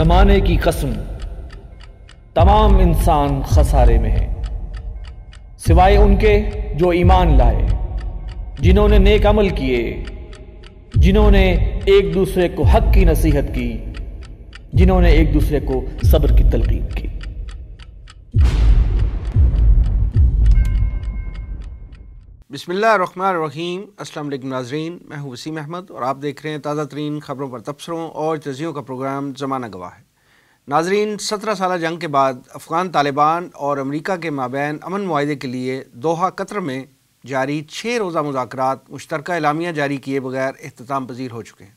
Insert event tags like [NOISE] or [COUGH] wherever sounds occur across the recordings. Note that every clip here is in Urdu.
زمانے کی قسم تمام انسان خسارے میں ہیں سوائے ان کے جو ایمان لائے جنہوں نے نیک عمل کیے جنہوں نے ایک دوسرے کو حق کی نصیحت کی جنہوں نے ایک دوسرے کو صبر کی تلقین کی بسم اللہ الرحمن الرحیم السلام علیکم ناظرین میں ہوں وسیم احمد اور آپ دیکھ رہے ہیں تازہ ترین خبروں پر تبصروں اور تجزیوں کا پروگرام زمانہ گواہ ہے ناظرین سترہ سالہ جنگ کے بعد افغان طالبان اور امریکہ کے مابین امن معاہدے کے لیے دوحہ قطر میں جاری چھ روزہ مذاکرات مشترکہ اعلامیہ جاری کیے بغیر اختتام پذیر ہو چکے ہیں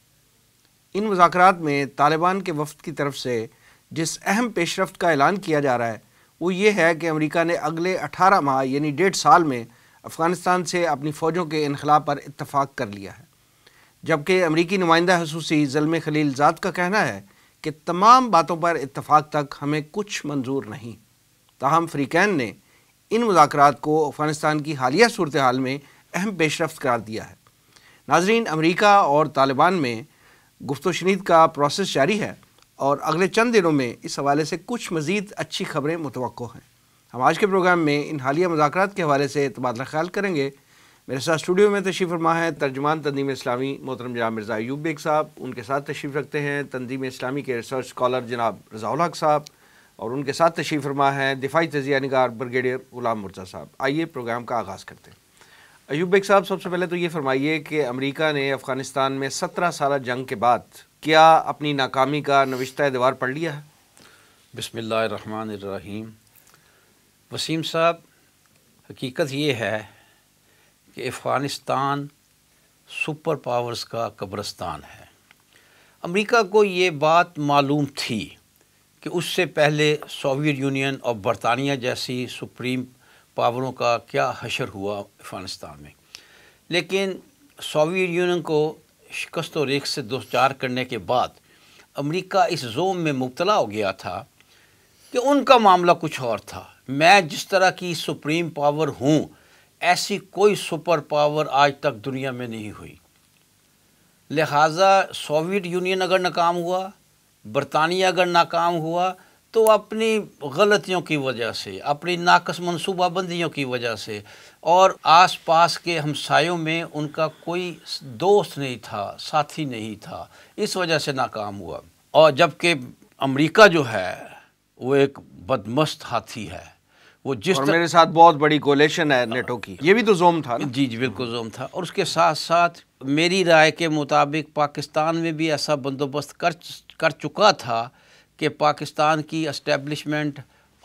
ان مذاکرات میں طالبان کے وفد کی طرف سے جس اہم پیش رفت کا اعلان کیا جا رہا ہے وہ یہ ہے کہ امریکہ نے اگلے اٹھارہ ماہ یعنی ڈیڑھ سال میں افغانستان سے اپنی فوجوں کے انخلا پر اتفاق کر لیا ہے جبکہ امریکی نمائندہ حسوسی ظلم خلیل ذات کا کہنا ہے کہ تمام باتوں پر اتفاق تک ہمیں کچھ منظور نہیں تاہم فریقین نے ان مذاکرات کو افغانستان کی حالیہ صورتحال میں اہم پیش رفت قرار دیا ہے ناظرین امریکہ اور طالبان میں گفت و شنید کا پروسیس جاری ہے اور اگلے چند دنوں میں اس حوالے سے کچھ مزید اچھی خبریں متوقع ہیں ہم آج کے پروگرام میں ان حالیہ مذاکرات کے حوالے سے تبادلہ خیال کریں گے میرے ساتھ اسٹوڈیو میں تشریف فرما ہے ترجمان تنظیم اسلامی محترم جناب مرزا ایوب بیگ صاحب ان کے ساتھ تشریف رکھتے ہیں تنظیم اسلامی کے ریسرچ اسکالر جناب رضا الحق صاحب اور ان کے ساتھ تشریف فرما ہے دفاعی تجزیہ نگار بریگیڈیئر غلام مرزا صاحب آئیے پروگرام کا آغاز کرتے ہیں ایوب بیگ صاحب سب سے پہلے تو یہ فرمائیے کہ امریکہ نے افغانستان میں سترہ سالہ جنگ کے بعد کیا اپنی ناکامی کا نوشتہ دیوار پڑھ لیا ہے بسم اللہ الرحمن الرحیم وسیم صاحب حقیقت یہ ہے کہ افغانستان سپر پاورز کا قبرستان ہے امریکہ کو یہ بات معلوم تھی کہ اس سے پہلے سوویت یونین اور برطانیہ جیسی سپریم پاوروں کا کیا حشر ہوا افغانستان میں لیکن سوویت یونین کو شکست و ریخ سے دوچار کرنے کے بعد امریکہ اس زوم میں مبتلا ہو گیا تھا کہ ان کا معاملہ کچھ اور تھا میں جس طرح کی سپریم پاور ہوں ایسی کوئی سپر پاور آج تک دنیا میں نہیں ہوئی لہٰذا سوویٹ یونین اگر ناکام ہوا برطانیہ اگر ناکام ہوا تو اپنی غلطیوں کی وجہ سے اپنی ناقص منصوبہ بندیوں کی وجہ سے اور آس پاس کے ہمسایوں میں ان کا کوئی دوست نہیں تھا ساتھی نہیں تھا اس وجہ سے ناکام ہوا اور جب کہ امریکہ جو ہے وہ ایک بدمست ہاتھی ہے وہ جس میرے ساتھ بہت بڑی کولیشن ہے نیٹو کی یہ بھی تو زوم تھا جی جی بالکل زوم تھا اور اس کے ساتھ ساتھ میری رائے کے مطابق پاکستان میں بھی ایسا بندوبست کر کر چکا تھا کہ پاکستان کی اسٹیبلشمنٹ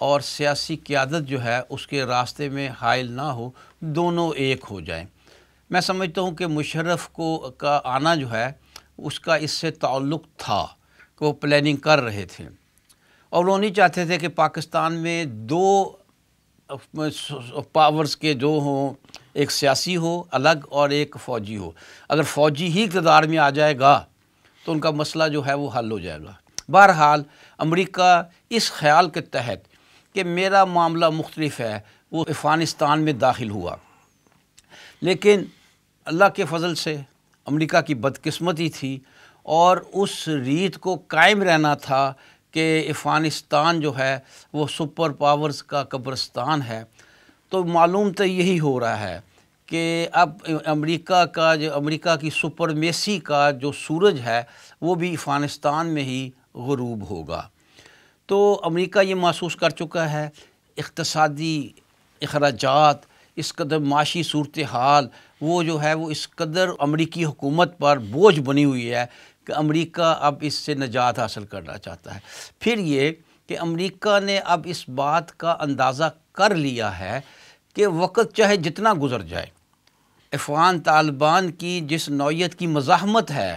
اور سیاسی قیادت جو ہے اس کے راستے میں حائل نہ ہو دونوں ایک ہو جائیں میں سمجھتا ہوں کہ مشرف کو کا آنا جو ہے اس کا اس سے تعلق تھا کہ وہ پلاننگ کر رہے تھے اور وہ نہیں چاہتے تھے کہ پاکستان میں دو پاورز کے جو ہوں ایک سیاسی ہو الگ اور ایک فوجی ہو اگر فوجی ہی اقتدار میں آ جائے گا تو ان کا مسئلہ جو ہے وہ حل ہو جائے گا بہرحال امریکہ اس خیال کے تحت کہ میرا معاملہ مختلف ہے وہ افغانستان میں داخل ہوا لیکن اللہ کے فضل سے امریکہ کی بدقسمتی تھی اور اس ریت کو قائم رہنا تھا کہ افغانستان جو ہے وہ سپر پاورز کا قبرستان ہے تو معلوم تو یہی ہو رہا ہے کہ اب امریکہ کا جو امریکہ کی سپرمیسی کا جو سورج ہے وہ بھی افغانستان میں ہی غروب ہوگا تو امریکہ یہ محسوس کر چکا ہے اقتصادی اخراجات اس قدر معاشی صورتحال وہ جو ہے وہ اس قدر امریکی حکومت پر بوجھ بنی ہوئی ہے کہ امریکہ اب اس سے نجات حاصل کرنا چاہتا ہے پھر یہ کہ امریکہ نے اب اس بات کا اندازہ کر لیا ہے کہ وقت چاہے جتنا گزر جائے افغان طالبان کی جس نوعیت کی مزاحمت ہے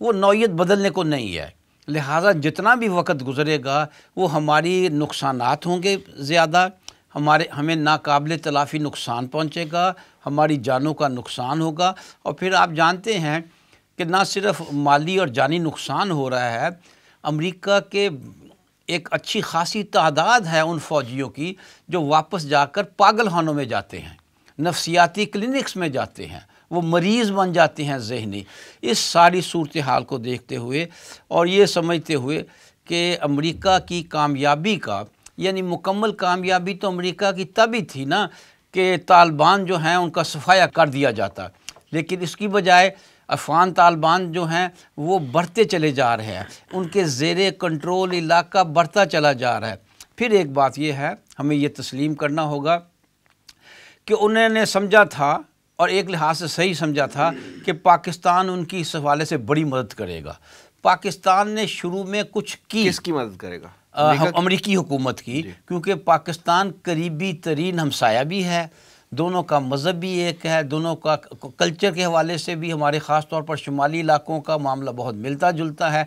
وہ نوعیت بدلنے کو نہیں ہے لہٰذا جتنا بھی وقت گزرے گا وہ ہماری نقصانات ہوں گے زیادہ ہمارے ہمیں ناقابل تلافی نقصان پہنچے گا ہماری جانوں کا نقصان ہوگا اور پھر آپ جانتے ہیں کہ نہ صرف مالی اور جانی نقصان ہو رہا ہے امریکہ کے ایک اچھی خاصی تعداد ہے ان فوجیوں کی جو واپس جا کر پاگل خانوں میں جاتے ہیں نفسیاتی کلینکس میں جاتے ہیں وہ مریض بن جاتے ہیں ذہنی اس ساری صورتحال کو دیکھتے ہوئے اور یہ سمجھتے ہوئے کہ امریکہ کی کامیابی کا یعنی مکمل کامیابی تو امریکہ کی تب ہی تھی نا کہ طالبان جو ہیں ان کا صفایا کر دیا جاتا لیکن اس کی بجائے افغان طالبان جو ہیں وہ بڑھتے چلے جا رہے ہیں ان کے زیر کنٹرول علاقہ بڑھتا چلا جا رہا ہے پھر ایک بات یہ ہے ہمیں یہ تسلیم کرنا ہوگا کہ انہوں نے سمجھا تھا اور ایک لحاظ سے صحیح سمجھا تھا کہ پاکستان ان کی اس حوالے سے بڑی مدد کرے گا پاکستان نے شروع میں کچھ کی کس کی مدد کرے گا امریکی حکومت کی جی۔ کیونکہ پاکستان قریبی ترین ہمسایہ بھی ہے دونوں کا مذہب بھی ایک ہے دونوں کا کلچر کے حوالے سے بھی ہمارے خاص طور پر شمالی علاقوں کا معاملہ بہت ملتا جلتا ہے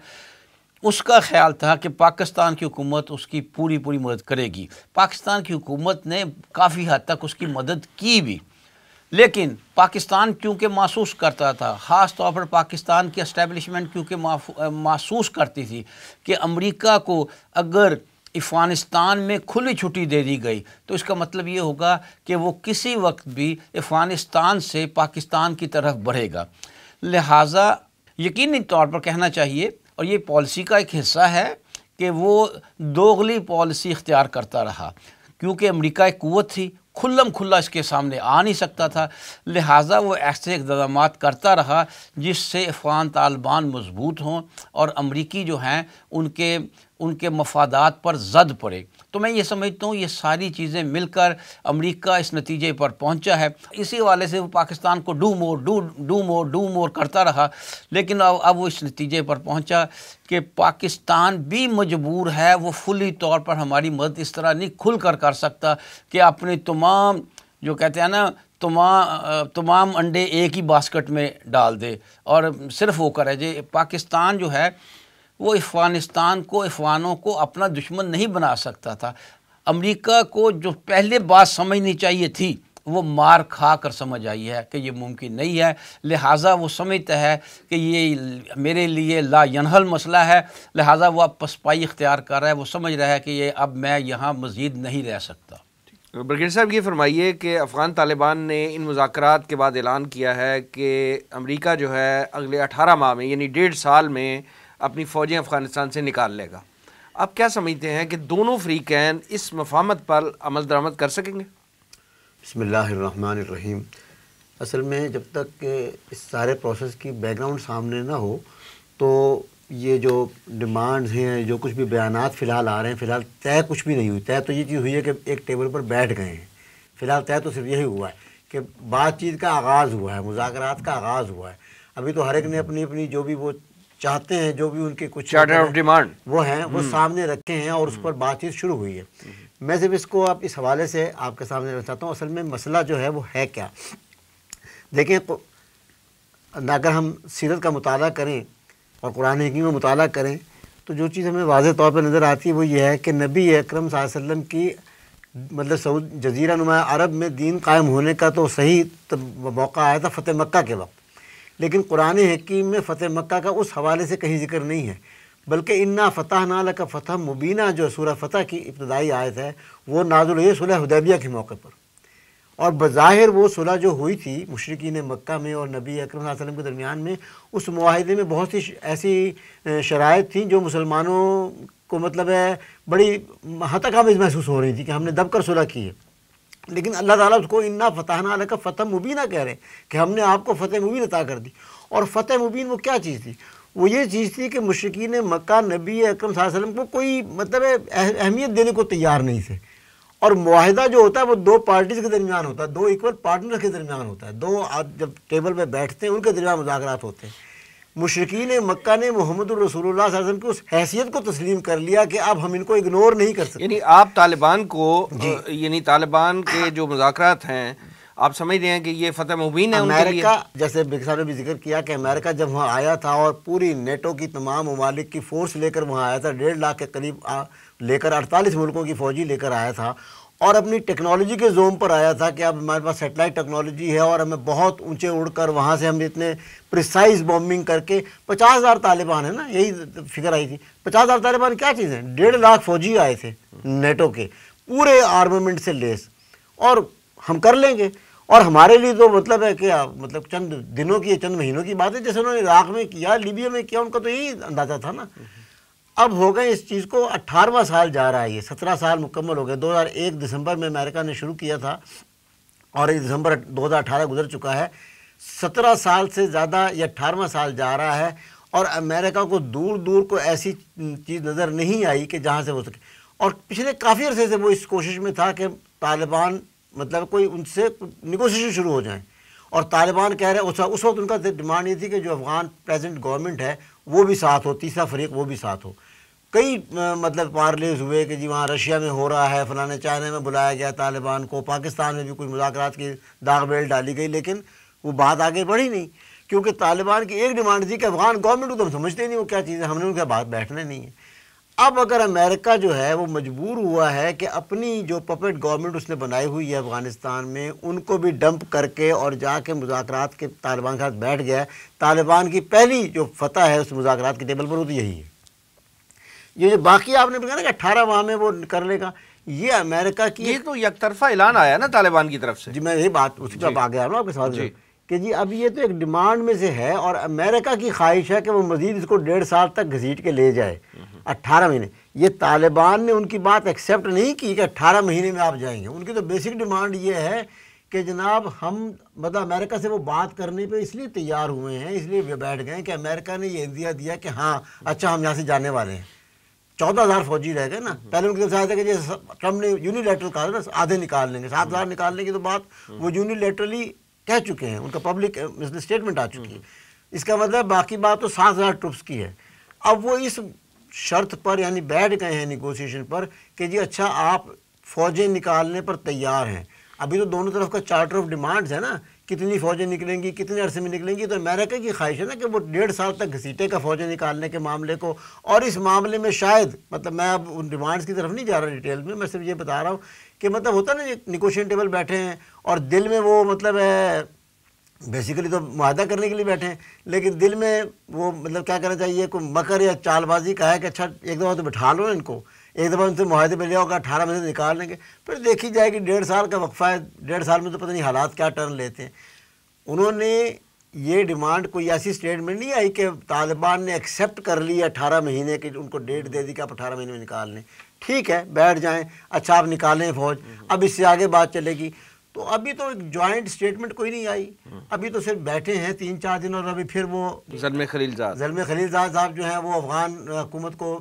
اس کا خیال تھا کہ پاکستان کی حکومت اس کی پوری پوری مدد کرے گی پاکستان کی حکومت نے کافی حد تک اس کی مدد کی بھی لیکن پاکستان کیونکہ محسوس کرتا تھا خاص طور پر پاکستان کی اسٹیبلشمنٹ کیونکہ محسوس کرتی تھی کہ امریکہ کو اگر افغانستان میں کھلی چھٹی دے دی گئی تو اس کا مطلب یہ ہوگا کہ وہ کسی وقت بھی افغانستان سے پاکستان کی طرف بڑھے گا لہٰذا یقینی طور پر کہنا چاہیے اور یہ پالیسی کا ایک حصہ ہے کہ وہ دوغلی پالیسی اختیار کرتا رہا کیونکہ امریکہ ایک قوت تھی کھلم کھلا اس کے سامنے آ نہیں سکتا تھا لہٰذا وہ ایسے اقدامات کرتا رہا جس سے افغان طالبان مضبوط ہوں اور امریکی جو ہیں ان کے ان کے مفادات پر زد پڑے تو میں یہ سمجھتا ہوں یہ ساری چیزیں مل کر امریکہ اس نتیجے پر پہنچا ہے اسی والے سے وہ پاکستان کو do more do do more do more کرتا رہا لیکن اب وہ اس نتیجے پر پہنچا کہ پاکستان بھی مجبور ہے وہ فلی طور پر ہماری مدد اس طرح نہیں کھل کر کر سکتا کہ اپنے تمام جو کہتے ہیں نا تمام تمام انڈے ایک ہی باسکٹ میں ڈال دے اور صرف وہ کرے جی پاکستان جو ہے وہ افغانستان کو افغانوں کو اپنا دشمن نہیں بنا سکتا تھا امریکہ کو جو پہلے بات سمجھنی چاہیے تھی وہ مار کھا کر سمجھ آئی ہے کہ یہ ممکن نہیں ہے لہٰذا وہ سمجھتا ہے کہ یہ میرے لیے لا ینحل مسئلہ ہے لہٰذا وہ اب پسپائی اختیار کر رہا ہے وہ سمجھ رہا ہے کہ یہ اب میں یہاں مزید نہیں رہ سکتا برگیڈ صاحب یہ فرمائیے کہ افغان طالبان نے ان مذاکرات کے بعد اعلان کیا ہے کہ امریکہ جو ہے اگلے اٹھارہ ماہ میں یعنی ڈیڑھ سال میں اپنی فوجیں افغانستان سے نکال لے گا آپ کیا سمجھتے ہیں کہ دونوں فریقین اس مفاہمت پر عمل درآمد کر سکیں گے بسم اللہ الرحمن الرحیم اصل میں جب تک کہ اس سارے پروسیس کی بیک گراؤنڈ سامنے نہ ہو تو یہ جو ڈیمانڈز ہیں جو کچھ بھی بیانات فی الحال آ رہے ہیں فی الحال طے کچھ بھی نہیں ہوئی طے تو یہ چیز ہوئی ہے کہ ایک ٹیبل پر بیٹھ گئے ہیں فی الحال طے تو صرف یہی ہوا ہے کہ بات چیت کا آغاز ہوا ہے مذاکرات کا آغاز ہوا ہے ابھی تو ہر ایک نے اپنی اپنی جو بھی وہ چاہتے ہیں جو بھی ان کے کچھ چارٹر آف ڈیمانڈ وہ ہیں وہ سامنے رکھے ہیں اور اس پر بات چیت شروع ہوئی ہے میں صرف اس کو آپ اس حوالے سے آپ کے سامنے رکھنا چاہتا ہوں اصل میں مسئلہ جو ہے وہ ہے کیا دیکھیں اگر ہم سیرت کا مطالعہ کریں اور قرآن حکیم کا مطالعہ کریں تو جو چیز ہمیں واضح طور پر نظر آتی ہے وہ یہ ہے کہ نبی اکرم صلی اللہ علیہ وسلم کی مطلب سعود جزیرہ نمایا عرب میں دین قائم ہونے کا تو صحیح موقع آیا تھا فتح مکہ کے وقت لیکن قرآن حکیم میں فتح مکہ کا اس حوالے سے کہیں ذکر نہیں ہے بلکہ انا فتح نہ کا فتح مبینہ جو سورہ فتح کی ابتدائی آیت ہے وہ نازل ہوئی صلح حدیبیہ کے موقع پر اور بظاہر وہ صلح جو ہوئی تھی مشرقین مکہ میں اور نبی اکرم صلی اللہ علیہ وسلم کے درمیان میں اس معاہدے میں بہت سی ایسی شرائط تھیں جو مسلمانوں کو مطلب ہے بڑی ہتک آمیز محسوس ہو رہی تھی کہ ہم نے دب کر صلح کی ہے لیکن اللہ تعالیٰ اس کو انا فتح نہ کا فتح مبینہ کہہ رہے ہیں کہ ہم نے آپ کو فتح مبین عطا کر دی اور فتح مبین وہ کیا چیز تھی وہ یہ چیز تھی کہ مشرقین مکہ نبی اکرم صلی اللہ علیہ وسلم کو کوئی مطلب اہمیت دینے کو تیار نہیں تھے اور معاہدہ جو ہوتا ہے وہ دو پارٹیز کے درمیان ہوتا ہے دو ایکول پارٹنر کے درمیان ہوتا ہے دو آپ جب ٹیبل پہ بیٹھتے ہیں ان کے درمیان مذاکرات ہوتے ہیں مشرقین مکہ نے محمد الرسول اللہ صلی اللہ علیہ وسلم کی اس حیثیت کو تسلیم کر لیا کہ اب ہم ان کو اگنور نہیں کر سکتے یعنی آپ طالبان کو جی۔ یعنی طالبان کے جو مذاکرات ہیں آپ سمجھ رہے ہیں کہ یہ فتح مبین ہے امریکہ جیسے نے بھی ذکر کیا کہ امریکہ جب وہاں آیا تھا اور پوری نیٹو کی تمام ممالک کی فورس لے کر وہاں آیا تھا ڈیڑھ لاکھ کے قریب لے کر اڑتالیس ملکوں کی فوجی لے کر آیا تھا اور اپنی ٹیکنالوجی کے زوم پر آیا تھا کہ اب ہمارے پاس سیٹلائٹ ٹیکنالوجی ہے اور ہمیں بہت اونچے اڑ کر وہاں سے ہم اتنے پریسائز بومبنگ کر کے پچاس ہزار طالبان ہے نا یہی فکر آئی تھی پچاس ہزار طالبان کیا چیز ہیں ڈیڑھ لاکھ فوجی آئے تھے نیٹو کے پورے آرمیمنٹ سے لیس اور ہم کر لیں گے اور ہمارے لیے تو مطلب ہے کہ مطلب چند دنوں کی چند مہینوں کی بات ہے جیسے انہوں نے عراق میں کیا لیبیا میں کیا ان کا تو یہی اندازہ تھا نا اب ہو گئے اس چیز کو اٹھارہواں سال جا رہا ہے یہ سترہ سال مکمل ہو گئے دو ہزار ایک دسمبر میں امریکہ نے شروع کیا تھا اور ایک دسمبر دو ہزار اٹھارہ گزر چکا ہے سترہ سال سے زیادہ یہ اٹھارہواں سال جا رہا ہے اور امریکہ کو دور دور کو ایسی چیز نظر نہیں آئی کہ جہاں سے ہو سکے اور پچھلے کافی عرصے سے وہ اس کوشش میں تھا کہ طالبان مطلب کوئی ان سے نگوشیشن شروع ہو جائیں اور طالبان کہہ رہے اس وقت ان کا ڈیمانڈ یہ تھی کہ جو افغان پریزنٹ گورنمنٹ ہے وہ بھی ساتھ ہو تیسرا فریق وہ بھی ساتھ ہو کئی مطلب پارلیز ہوئے کہ جی وہاں رشیا میں ہو رہا ہے فلاں چائنا میں بلایا گیا طالبان کو پاکستان میں بھی کچھ مذاکرات کی داغ بیل ڈالی گئی لیکن وہ بات آگے بڑھی نہیں کیونکہ طالبان کی ایک ڈیمانڈ تھی کہ افغان گورنمنٹ کو تو ہم سمجھتے نہیں وہ کیا چیز ہے ہم نے ان کے بات بیٹھنے نہیں ہے اب اگر امریکہ جو ہے وہ مجبور ہوا ہے کہ اپنی جو پپٹ گورنمنٹ اس نے بنائی ہوئی ہے افغانستان میں ان کو بھی ڈمپ کر کے اور جا کے مذاکرات کے طالبان کے ساتھ بیٹھ گیا ہے طالبان کی پہلی جو فتح ہے اس مذاکرات کی ٹیبل پر وہ تو یہی ہے یہ جو باقی آپ نے کہا نا کہ اٹھارہ ماہ میں وہ کر لے گا یہ امریکہ کی یہ تو یک طرفہ اعلان آیا نا طالبان کی طرف سے جی میں یہ بات اس کا جی۔ طرف آ گیا ہوں آپ کے ساتھ جی۔ کہ جی اب یہ تو ایک ڈیمانڈ میں سے ہے اور امریکہ کی خواہش ہے کہ وہ مزید اس کو ڈیڑھ سال تک گھسیٹ کے لے جائے اٹھارہ مہینے یہ طالبان نے ان کی بات ایکسیپٹ نہیں کی کہ اٹھارہ مہینے میں آپ جائیں گے ان کی تو بیسک ڈیمانڈ یہ ہے کہ جناب ہم مطلب امریکہ سے وہ بات کرنے پہ اس لیے تیار ہوئے ہیں اس لیے بیٹھ گئے ہیں کہ امریکہ نے یہ ادیہ دیا کہ ہاں اچھا ہم یہاں سے جانے والے ہیں چودہ ہزار فوجی رہ گئے نا پہلے ان کے ساتھ جیسے ٹرمپ نے یونی لیٹرل کہا تھا نا آدھے لیں گے سات ہزار نکالنے گے تو بات وہ یونی لیٹرلی کہہ چکے ہیں ان کا پبلک اسٹیٹمنٹ آ چکی ہے اس کا مطلب باقی بات تو سات ہزار ٹروپس کی ہے اب وہ اس شرط پر یعنی بیٹھ گئے ہیں نیگوسیشن پر کہ جی اچھا آپ فوجیں نکالنے پر تیار ہیں ابھی تو دونوں طرف کا چارٹر آف ڈیمانڈز ہے نا کتنی فوجیں نکلیں گی کتنے عرصے میں نکلیں گی تو امریکہ کی خواہش ہے نا کہ وہ ڈیڑھ سال تک گھسیٹے کا فوجیں نکالنے کے معاملے کو اور اس معاملے میں شاید مطلب میں اب ان ڈیمانڈس کی طرف نہیں جا رہا ڈیٹیل میں میں صرف یہ بتا رہا ہوں کہ مطلب ہوتا نا نیگوشین ٹیبل بیٹھے ہیں اور دل میں وہ مطلب ہے بیسیکلی تو معاہدہ کرنے کے لیے بیٹھے ہیں لیکن دل میں وہ مطلب کیا کرنا چاہیے کوئی مکر یا چال بازی کا ہے کہ اچھا ایک دفعہ تو بٹھا لو ان کو ایک دفعہ ان سے معاہدے میں لیا ہوگا اٹھارہ مہینے نکال لیں گے پھر دیکھی جائے کہ ڈیڑھ سال کا وقفہ ہے ڈیڑھ سال میں تو پتہ نہیں حالات کیا ٹرن لیتے ہیں انہوں نے یہ ڈیمانڈ کوئی ایسی اسٹیٹمنٹ نہیں آئی کہ طالبان نے ایکسیپٹ کر لی اٹھارہ مہینے کی ان کو ڈیٹ دے دی کہ آپ اٹھارہ مہینے میں نکال لیں ٹھیک ہے بیٹھ جائیں اچھا آپ نکالیں فوج اب اس سے آگے بات چلے گی تو ابھی تو ایک جوائنٹ اسٹیٹمنٹ کوئی نہیں آئی ابھی تو صرف بیٹھے ہیں تین چار دن اور ابھی پھر وہ ظلم خلیل زلم خلیل زاد صاحب جو ہیں وہ افغان حکومت کو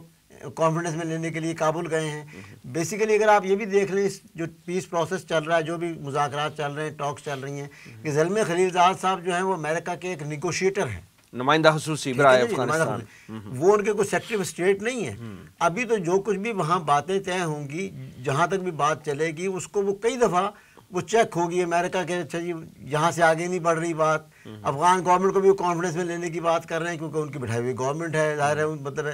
کانفیڈنس میں لینے کے لیے کابل گئے ہیں بیسیکلی اگر آپ یہ بھی دیکھ لیں جو پیس پروسیس چل رہا ہے جو بھی مذاکرات چل رہے ہیں ٹاکس چل رہی ہیں کہ خلیل زاد صاحب جو ہیں وہ امریکہ کے ایک نیگوشیٹر ہیں نمائندہ برائے جی، افغانستان وہ ان کے کوئی سیکٹری اسٹیٹ نہیں ہے ابھی تو جو کچھ بھی وہاں باتیں طے ہوں گی جہاں تک بھی بات چلے گی اس کو وہ کئی دفعہ وہ چیک ہوگی امریکہ کے اچھا جی یہاں سے آگے نہیں بڑھ رہی بات افغان گورنمنٹ کو بھی کانفیڈنس میں لینے کی بات کر رہے ہیں کیونکہ ان کی بٹھائی ہوئی گورنمنٹ ہے ظاہر ہے مطلب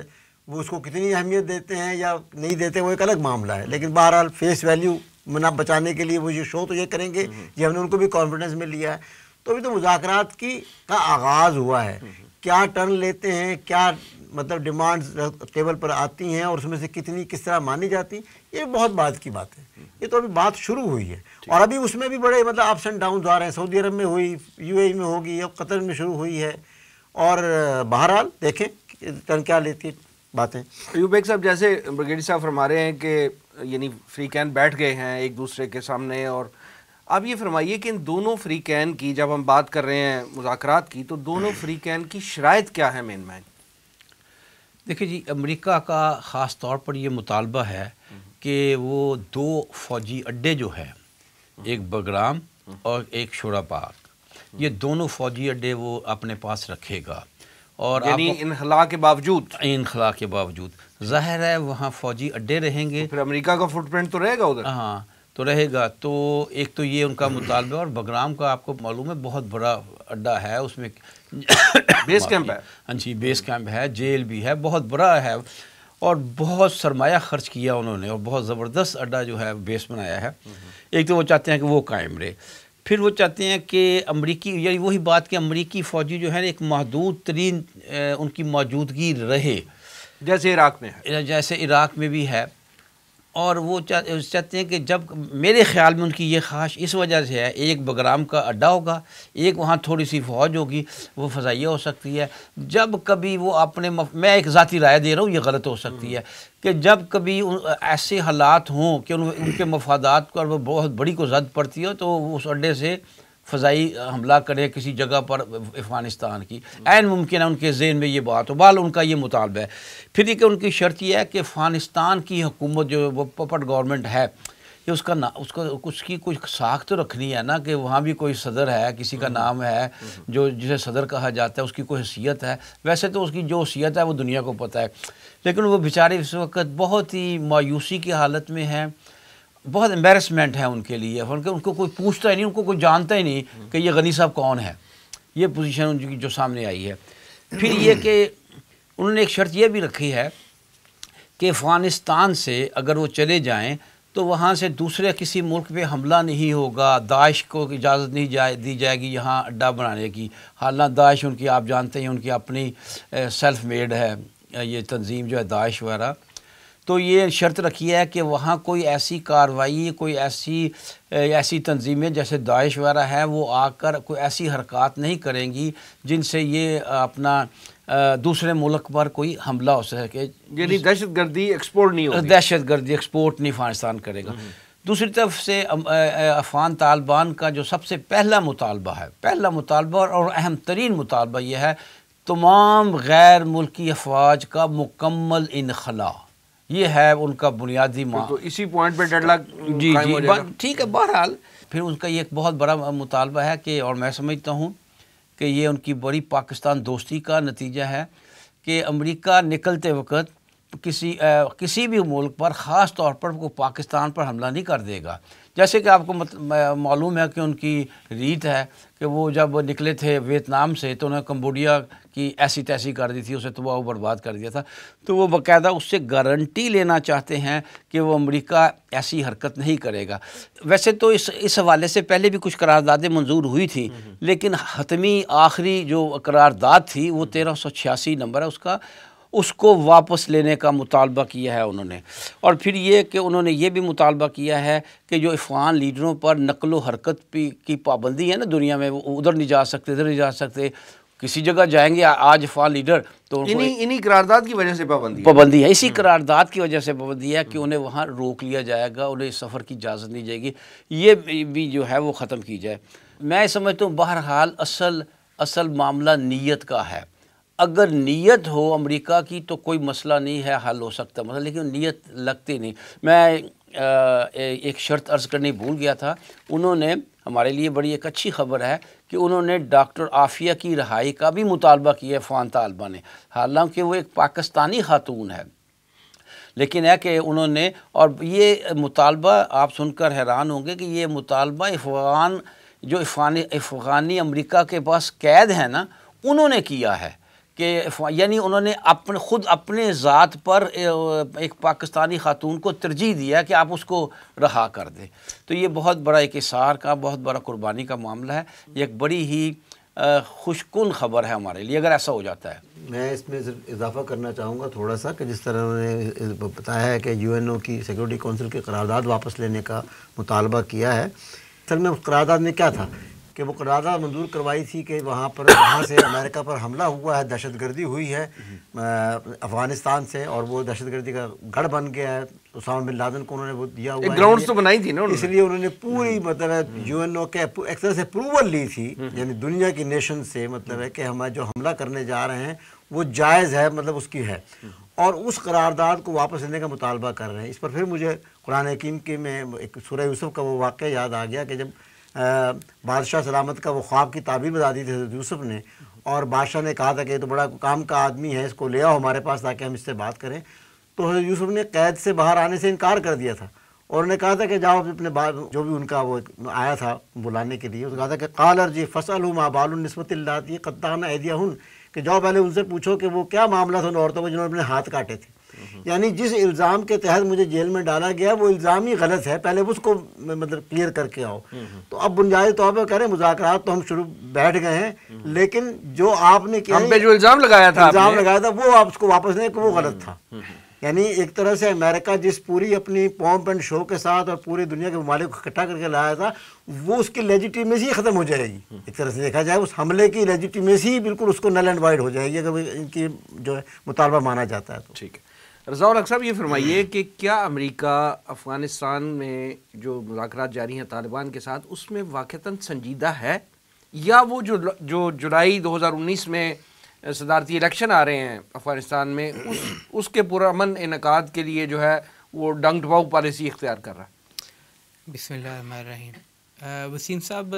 وہ اس کو کتنی اہمیت دیتے ہیں یا نہیں دیتے وہ ایک الگ معاملہ ہے لیکن بہرحال فیس ویلیو منا بچانے کے لیے وہ یہ شو تو یہ کریں گے یہ ہم نے ان کو بھی کانفیڈنس میں لیا ہے تو ابھی تو مذاکرات کی کا آغاز ہوا ہے کیا ٹرن لیتے ہیں کیا مطلب ڈیمانڈز ٹیبل پر آتی ہیں اور اس میں سے کتنی کس طرح مانی جاتی یہ بہت بات کی بات ہے یہ تو ابھی بات شروع ہوئی ہے اور ابھی اس میں بھی بڑے مطلب اپس اینڈ ڈاؤنز آ رہے ہیں سعودی عرب میں ہوئی یو اے e میں ہوگی اب قطر میں شروع ہوئی ہے اور بہرحال دیکھیں ٹرن کیا لیتی ہے باتیں بیگ صاحب جیسے بریگیڈی صاحب فرما رہے ہیں کہ یعنی فری کین بیٹھ گئے ہیں ایک دوسرے کے سامنے اور آپ یہ فرمائیے کہ ان دونوں فری کین کی جب ہم بات کر رہے ہیں مذاکرات کی تو دونوں فری کین کی شرائط کیا ہے مین مین دیکھیے جی امریکہ کا خاص طور پر یہ مطالبہ ہے کہ وہ دو فوجی اڈے جو ہیں ایک بگرام اور ایک شورا پاک یہ دونوں فوجی اڈے وہ اپنے پاس رکھے گا اور یعنی انخلا کے باوجود انخلا کے باوجود ظاہر ہے وہاں فوجی اڈے رہیں گے پھر امریکہ کا فٹ پرنٹ تو رہے گا ادھر ہاں تو رہے گا تو ایک تو یہ ان کا مطالبہ اور بگرام کا آپ کو معلوم ہے بہت بڑا اڈا ہے اس میں بیس کیمپ ہے ہاں جی بیس کیمپ ہے جیل بھی ہے بہت بڑا ہے اور بہت سرمایہ خرچ کیا انہوں نے اور بہت زبردست اڈا جو ہے بیس بنایا ہے ایک تو وہ چاہتے ہیں کہ وہ قائم رہے پھر وہ چاہتے ہیں کہ امریکی یعنی وہی بات کہ امریکی فوجی جو ہیں ایک محدود ترین ان کی موجودگی رہے جیسے عراق میں ہے جیسے عراق میں بھی ہے اور وہ چاہتے ہیں کہ جب میرے خیال میں ان کی یہ خواہش اس وجہ سے ہے ایک بگرام کا اڈا ہوگا ایک وہاں تھوڑی سی فوج ہوگی وہ فضائیہ ہو سکتی ہے جب کبھی وہ اپنے میں ایک ذاتی رائے دے رہا ہوں یہ غلط ہو سکتی ہے کہ جب کبھی ایسے حالات ہوں کہ ان کے مفادات کو بہت بڑی کو زد پڑتی ہو تو اس اڈے سے فضائی حملہ کرے کسی جگہ پر افغانستان کی عین ممکن ہے ان کے ذہن میں یہ بات ہو بال ان کا یہ مطالبہ ہے پھر یہ کہ ان کی شرط یہ ہے کہ افغانستان کی حکومت جو وہ پپٹ گورنمنٹ ہے یہ اس کا نا اس کا اس کی کچھ ساخت تو رکھنی ہے نا کہ وہاں بھی کوئی صدر ہے کسی کا نام ہے جو جسے صدر کہا جاتا ہے اس کی کوئی حیثیت ہے ویسے تو اس کی جو حیثیت ہے وہ دنیا کو پتہ ہے لیکن وہ بیچارے اس وقت بہت ہی مایوسی کی حالت میں ہیں بہت امبیرسمنٹ ہے ان کے لیے ان ان کو کوئی پوچھتا ہی نہیں ان کو کوئی جانتا ہی نہیں کہ یہ غنی صاحب کون ہے یہ پوزیشن ان کی جو سامنے آئی ہے پھر یہ کہ انہوں نے ایک شرط یہ بھی رکھی ہے کہ افغانستان سے اگر وہ چلے جائیں تو وہاں سے دوسرے کسی ملک پہ حملہ نہیں ہوگا داعش کو اجازت نہیں دی جائے گی یہاں اڈا بنانے کی حالانہ داعش ان کی آپ جانتے ہیں ان کی اپنی سیلف میڈ ہے یہ تنظیم جو ہے داعش وغیرہ تو یہ شرط رکھی ہے کہ وہاں کوئی ایسی کاروائی کوئی ایسی ایسی تنظیمیں جیسے داعش وغیرہ ہیں وہ آ کر کوئی ایسی حرکات نہیں کریں گی جن سے یہ اپنا دوسرے ملک پر کوئی حملہ ہو سکے یعنی دہشت گردی ایکسپورٹ نہیں دہشت گردی ایکسپورٹ نہیں افغانستان کرے گا دوسری طرف سے افغان طالبان کا جو سب سے پہلا مطالبہ ہے پہلا مطالبہ اور اہم ترین مطالبہ یہ ہے تمام غیر ملکی افواج کا مکمل انخلا یہ ہے ان کا بنیادی تو اسی پوائنٹ پہ جی، جی، ٹھیک ہے بہرحال پھر ان کا یہ ایک بہت بڑا مطالبہ ہے کہ اور میں سمجھتا ہوں کہ یہ ان کی بڑی پاکستان دوستی کا نتیجہ ہے کہ امریکہ نکلتے وقت کسی کسی بھی ملک پر خاص طور پر پاکستان پر حملہ نہیں کر دے گا جیسے کہ آپ کو معلوم ہے کہ ان کی ریت ہے کہ وہ جب نکلے تھے ویتنام سے تو انہیں کمبوڈیا کی ایسی تیسی کر دی تھی اسے تباہ و برباد کر دیا تھا تو وہ باقاعدہ اس سے گارنٹی لینا چاہتے ہیں کہ وہ امریکہ ایسی حرکت نہیں کرے گا ویسے تو اس اس حوالے سے پہلے بھی کچھ قراردادیں منظور ہوئی تھیں لیکن حتمی آخری جو قرارداد تھی وہ تیرہ سو چھیاسی نمبر ہے اس کا اس کو واپس لینے کا مطالبہ کیا ہے انہوں نے اور پھر یہ کہ انہوں نے یہ بھی مطالبہ کیا ہے کہ جو افغان لیڈروں پر نقل و حرکت کی پابندی ہے نا دنیا میں وہ ادھر نہیں جا سکتے ادھر نہیں جا سکتے کسی جگہ جائیں گے آج افغان لیڈر تو انہی قرارداد کی وجہ سے پابندی پابندی ہے اسی قرارداد کی وجہ سے پابندی ہے کہ انہیں وہاں روک لیا جائے گا انہیں سفر کی اجازت نہیں جائے گی یہ بھی جو ہے وہ ختم کی جائے میں سمجھتا ہوں بہرحال اصل اصل معاملہ نیت کا ہے اگر نیت ہو امریکہ کی تو کوئی مسئلہ نہیں ہے حل ہو سکتا مسئلہ مطلب لیکن نیت لگتی نہیں میں ایک شرط عرض کرنے بھول گیا تھا انہوں نے ہمارے لیے بڑی ایک اچھی خبر ہے کہ انہوں نے ڈاکٹر عافیہ کی رہائی کا بھی مطالبہ کیا ہے فان طالبہ نے حالانکہ وہ ایک پاکستانی خاتون ہے لیکن ہے کہ انہوں نے اور یہ مطالبہ آپ سن کر حیران ہوں گے کہ یہ مطالبہ افغان جو افغانی افغانی امریکہ کے پاس قید ہے نا انہوں نے کیا ہے کہ یعنی انہوں نے اپنے خود اپنے ذات پر ایک پاکستانی خاتون کو ترجیح دیا کہ آپ اس کو رہا کر دیں تو یہ بہت بڑا اثار کا بہت بڑا قربانی کا معاملہ ہے یہ ایک بڑی ہی خوشکن خبر ہے ہمارے لیے اگر ایسا ہو جاتا ہے میں اس میں صرف اضافہ کرنا چاہوں گا تھوڑا سا کہ جس طرح انہوں نے بتایا ہے کہ یو این او کی سیکورٹی کونسل کی قرارداد واپس لینے کا مطالبہ کیا ہے اصل میں قرارداد میں کیا تھا کہ وہ قرارداد منظور کروائی تھی کہ وہاں پر وہاں سے امریکہ پر حملہ ہوا ہے دہشت گردی ہوئی ہے افغانستان سے اور وہ دہشت گردی کا گڑھ بن گیا ہے اسامہ بن لادن کو انہوں نے وہ دیا ایک گراؤنڈز تو بنائی تھی نا اس لیے انہوں نے پوری مطلب یو این او کے ایک طرح سے اپروول لی تھی یعنی دنیا کی نیشن سے مطلب ہے کہ ہم جو حملہ کرنے جا رہے ہیں وہ جائز ہے مطلب اس کی ہے اور اس قرارداد کو واپس لینے کا مطالبہ کر رہے ہیں اس پر پھر مجھے قرآن حکیم کی میں ایک سورہ یوسف کا وہ واقعہ یاد آ گیا کہ جب بادشاہ سلامت کا وہ خواب کی تعبیر بتا دی تھی حضرت یوسف نے اور بادشاہ نے کہا تھا کہ یہ تو بڑا کام کا آدمی ہے اس کو لے آؤ ہمارے پاس تاکہ ہم اس سے بات کریں تو حضرت یوسف نے قید سے باہر آنے سے انکار کر دیا تھا اور انہوں نے کہا تھا کہ جاؤ اپنے باپ جو بھی ان کا وہ آیا تھا بلانے کے لیے اس نے کہا تھا کہ قالر جی فصل ہوں ماں بال النسبت اللہ یہ قدامہ عیدیہ ہوں کہ جاؤ پہلے ان سے پوچھو کہ وہ کیا معاملہ تھا ان عورتوں کو جنہوں نے اپنے ہاتھ کاٹے تھے یعنی جس الزام کے تحت مجھے جیل میں ڈالا گیا وہ الزام ہی غلط ہے پہلے اس کو مطلب کلیئر کر کے آؤ تو اب بنیادی طور پہ کریں مذاکرات تو ہم شروع بیٹھ گئے ہیں لیکن جو آپ نے کیا ہم پہ جو الزام لگایا تھا الزام لگایا تھا وہ آپ اس کو واپس نہیں کہ وہ غلط تھا یعنی ایک طرح سے امریکہ جس پوری اپنی پومپ اینڈ شو کے ساتھ اور پوری دنیا کے ممالک کو اکٹھا کر کے لایا تھا وہ اس کی لیجیٹیمیسی ختم ہو جائے گی ایک طرح سے دیکھا جائے اس حملے کی لیجیٹیمیسی بالکل اس کو نل اینڈ وائڈ ہو جائے گی اگر ان کی جو ہے مطالبہ مانا جاتا ہے تو ٹھیک ہے رضا الق صاحب یہ فرمائیے کہ کیا امریکہ افغانستان میں جو مذاکرات جاری ہیں طالبان کے ساتھ اس میں واقعتاً سنجیدہ ہے یا وہ جو جولائی دو ہزار انیس میں صدارتی الیکشن آ رہے ہیں افغانستان میں اس اس کے پرامن انعقاد کے لیے جو ہے وہ ڈنک باؤ پالیسی اختیار کر رہا ہے بسم اللہ الرحمن الرحیم وسیم صاحب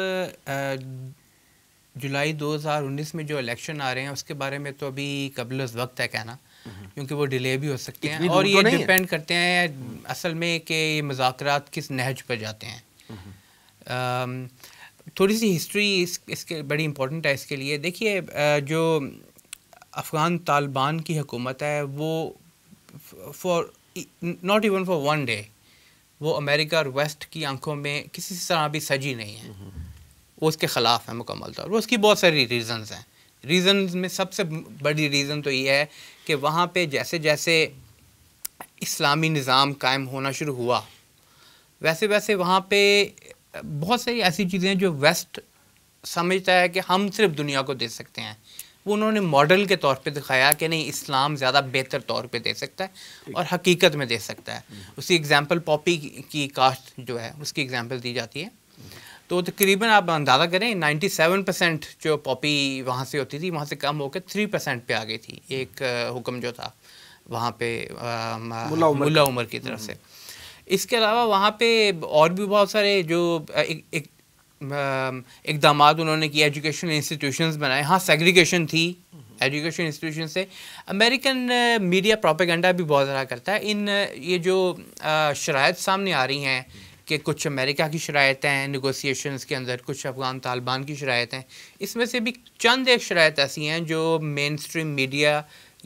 جولائی دو ہزار انیس میں جو الیکشن آ رہے ہیں اس کے بارے میں تو ابھی قبل از وقت ہے کہنا کیونکہ وہ ڈیلے بھی ہو سکتے ہیں اور یہ ڈپینڈ کرتے ہیں اصل میں کہ یہ مذاکرات کس نہج پہ جاتے ہیں تھوڑی سی ہسٹری اس اس کے بڑی امپورٹنٹ ہے اس کے لیے دیکھیے جو افغان طالبان کی حکومت ہے وہ for not even for one day وہ امریکہ اور ویسٹ کی آنکھوں میں کسی طرح بھی سجی نہیں ہے وہ اس کے خلاف ہیں مکمل طور وہ اس کی بہت ساری ریزنز ہیں ریزنز میں سب سے بڑی ریزن تو یہ ہے کہ وہاں پہ جیسے جیسے اسلامی نظام قائم ہونا شروع ہوا ویسے ویسے وہاں پہ بہت ساری ایسی چیزیں ہیں جو ویسٹ سمجھتا ہے کہ ہم صرف دنیا کو دے سکتے ہیں وہ انہوں نے ماڈل کے طور پہ دکھایا کہ نہیں اسلام زیادہ بہتر طور پہ دے سکتا ہے اور حقیقت میں دے سکتا ہے اس کی ایگزامپل پاپی کی کاشت جو ہے اس کی ایگزامپل دی جاتی ہے تو تقریباً آپ اندازہ کریں نائنٹی سیون پرسینٹ جو پاپی وہاں سے ہوتی تھی وہاں سے کم ہو کے تھری پرسینٹ پہ آ گئی تھی ایک حکم جو تھا وہاں پہ ملا عمر کی طرف سے اس کے علاوہ وہاں پہ اور بھی بہت سارے جو اقدامات انہوں نے کیے ایجوکیشن انسٹیٹیوشنز بنائے ہاں سیگریگیشن تھی ایجوکیشن انسٹیٹیوشن سے امریکن میڈیا پروپیگنڈا بھی بہت زیادہ کرتا ہے ان یہ جو شرائط سامنے آ رہی ہیں کہ کچھ امریکہ کی شرائطیں ہیں نگوسیشنس کے اندر کچھ افغان طالبان کی شرائطیں اس میں سے بھی چند ایک شرائط ایسی ہیں جو مین سٹریم میڈیا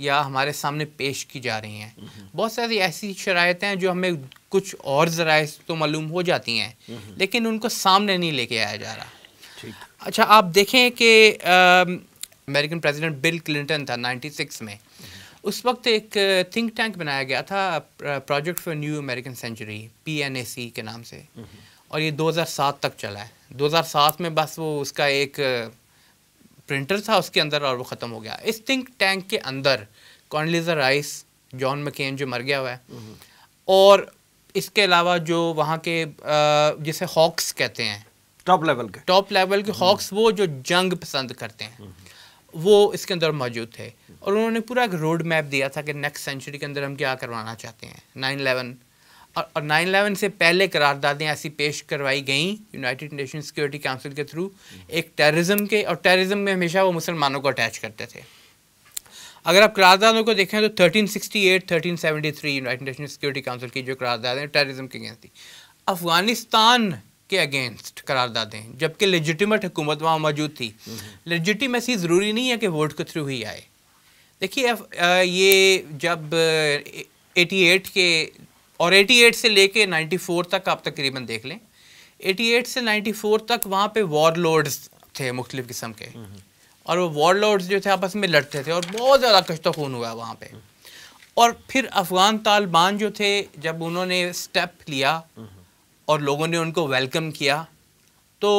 یا ہمارے سامنے پیش کی جا رہی ہیں بہت ساری ایسی شرائطیں ہیں جو ہمیں کچھ اور ذرائع تو معلوم ہو جاتی ہیں لیکن ان کو سامنے نہیں لے کے آیا جا رہا اچھا آپ دیکھیں کہ امریکن پریزیڈنٹ بل کلنٹن تھا نائنٹی سکس میں اس وقت ایک تھنک ٹینک بنایا گیا تھا project for new American century P N A C کے نام سے اور یہ دو ہزار سات تک چلا ہے دو ہزار سات میں بس وہ اس کا ایک پرنٹر تھا اس کے اندر اور وہ ختم ہو گیا اس تھنک ٹینک کے اندر کونلیزا رائس جان مکین جو مر گیا ہوا ہے اور اس کے علاوہ جو وہاں کے جسے ہاکس کہتے ہیں ٹاپ لیول کے ٹاپ لیول کے ہاکس وہ جو جنگ پسند کرتے ہیں وہ اس کے اندر موجود تھے اور انہوں نے پورا ایک روڈ میپ دیا تھا کہ نیکسٹ سینچری کے اندر ہم کیا کروانا چاہتے ہیں نائن الیون اور نائن الیون سے پہلے قرار دادیں ایسی پیش کروائی گئیں یونائٹیڈ نیشن سیکیورٹی کاؤنسل کے تھرو ایک ٹیررزم کے اور ٹیررزم میں ہمیشہ وہ مسلمانوں کو اٹیچ کرتے تھے اگر آپ قرار دادوں کو دیکھیں تو thirteen sixty eight thirteen seventy three United Nation Security Council کی جو کراردادیں ٹیررزم کے گئیں تھی افغانستان کے اگینسٹ قرار دادیں جبکہ کہ حکومت وہاں موجود تھی لیجیٹیمیسی ضروری نہیں ہے کہ ووٹ کے تھرو ہی آئے دیکھیے یہ جب ایٹی ایٹ کے اور ایٹی ایٹ سے لے کے نائنٹی فور تک آپ تقریباً دیکھ لیں ایٹی ایٹ سے نائنٹی فور تک وہاں پہ وار لوڈز تھے مختلف قسم کے اور وہ وار لوڈز جو تھے آپس میں لڑتے تھے اور بہت زیادہ کشتہ خون ہوا وہاں پہ اور پھر افغان طالبان جو تھے جب انہوں نے اسٹیپ لیا اور لوگوں نے ان کو ویلکم کیا تو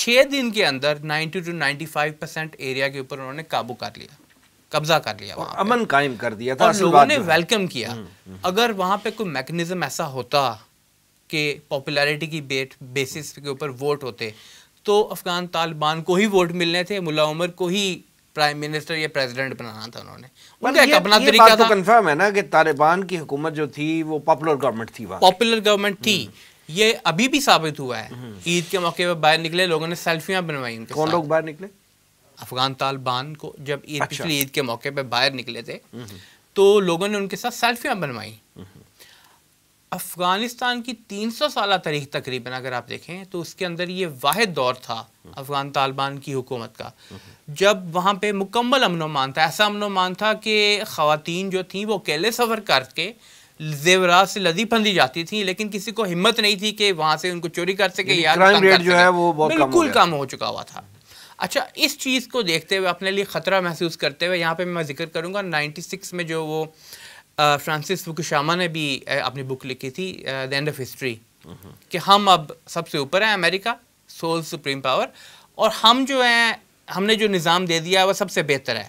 چھ دن کے اندر ninety two ninety five percent area کے اوپر انہوں نے قابو کر لیا قبضہ کر لیا وہاں امن قائم کر دیا تھا اور لوگوں نے ویلکم کیا اگر وہاں پہ کوئی میکنزم ایسا ہوتا کہ پاپولیرٹی کی بیٹ بیسس کے اوپر ووٹ ہوتے تو افغان طالبان کو ہی ووٹ ملنے تھے ملا عمر کو ہی پرائم منسٹر یا پریزیڈنٹ بنانا تھا انہوں نے ان کا ایک اپنا طریقہ تھا کنفرم ہے نا کہ طالبان کی حکومت جو تھی وہ پاپولر گورنمنٹ تھی پاپولر گورنمنٹ تھی یہ ابھی بھی ثابت ہوا ہے عید کے موقع پہ جب عید اچھا۔ پچھلی عید کے موقع پہ تو لوگوں نے ان کے ساتھ سیلفیاں بنوائی افغانستان کی تین سو سالہ تاریخ تقریباً اگر آپ دیکھیں تو اس کے اندر یہ واحد دور تھا افغان طالبان کی حکومت کا جب وہاں پہ مکمل امن و مان تھا ایسا امن و مان تھا کہ خواتین جو تھیں وہ اکیلے سفر کر کے زیورات سے لدی پھندی جاتی تھی لیکن کسی کو ہمت نہیں تھی کہ وہاں سے ان کو چوری کر سکے یعنی یا کرائم ریٹ جو ہے وہ بالکل کم ہو چکا ہوا تھا اچھا اس چیز کو دیکھتے ہوئے اپنے لیے خطرہ محسوس کرتے ہوئے یہاں پہ میں ذکر کروں گا نائنٹی سکس میں جو وہ فرانسس فکشامہ نے بھی اپنی بک لکھی تھی دی اینڈ آف ہسٹری کہ ہم اب سب سے اوپر ہیں امریکہ سول سپریم پاور اور ہم جو ہیں ہم نے جو نظام دے دیا ہے وہ سب سے بہتر ہے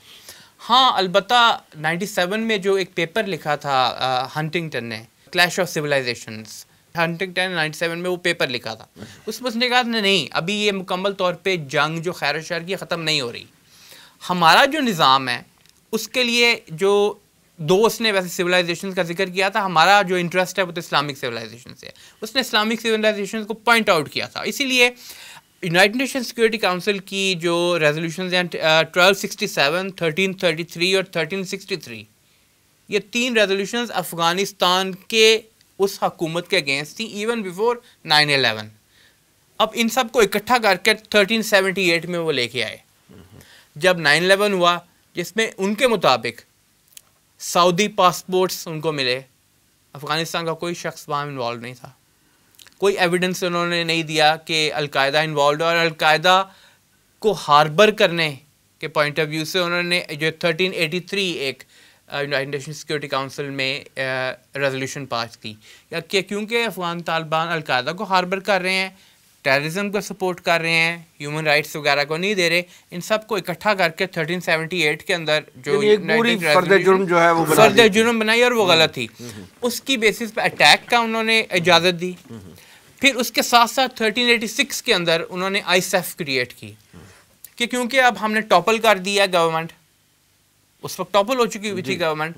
ہاں البتہ نائنٹی سیون میں جو ایک پیپر لکھا تھا ہنٹنگٹن نے clash of civilisations hunting ninety seven میں وہ پیپر لکھا تھا اس میں اس نے کہا نہیں نہیں ابھی یہ مکمل طور پہ جنگ جو خیر و شعر کی ختم نہیں ہو رہی ہمارا جو نظام ہے اس کے لیے جو دوست نے ویسے سویلائزیشن کا ذکر کیا تھا ہمارا جو انٹرسٹ ہے وہ تو اسلامک سویلائزیشن سے ہے اس نے اسلامک سویلائزیشن کو پوائنٹ آؤٹ کیا تھا اسی لیے یونائٹڈ نیشن سیکورٹی کاؤنسل کی جو resolutions twelve sixty seven thirteen thirty three اور تھرٹین سکسٹی تھری یہ تین ریزولیوشنز افغانستان کے اس حکومت کے اگینسٹ تھیں ایون بیفور نائن الیون اب ان سب کو اکٹھا کر کے تھرٹین سیونٹی ایٹ میں وہ لے کے آئے جب نائن الیون ہوا جس میں ان کے مطابق سعودی پاسپورٹس ان کو ملے افغانستان کا کوئی شخص وہاں انوالو نہیں تھا کوئی ایویڈنس انہوں نے نہیں دیا کہ القاعدہ انوالوڈ اور القاعدہ کو ہاربر کرنے کے پوائنٹ آف ویو سے انہوں نے جو تھرٹین ایٹی تھری ایک یونائٹڈ نیشن سیکیورٹی کاؤنسل میں ریزولیوشن پاس کی کیونکہ افغان طالبان القاعدہ کو ہاربر کر رہے ہیں ٹیررزم کو سپورٹ کر رہے ہیں ہیومن رائٹس وغیرہ کو نہیں دے رہے ان سب کو اکٹھا کر کے تھرٹین سیونٹی ایٹ کے اندر جو یعنی ہے فرد جرم بنائی اور وہ غلط تھی اس کی بیسس پہ اٹیک کا انہوں نے اجازت دی پھر اس کے ساتھ ساتھ تھرٹین ایٹی سکس کے اندر انہوں نے آئی سیف کریٹ کی کہ کیونکہ اب ہم نے ٹاپل کر دیا ہے گورنمنٹ اس وقت ٹاپل ہو چکی ہوئی تھی جی۔ گورنمنٹ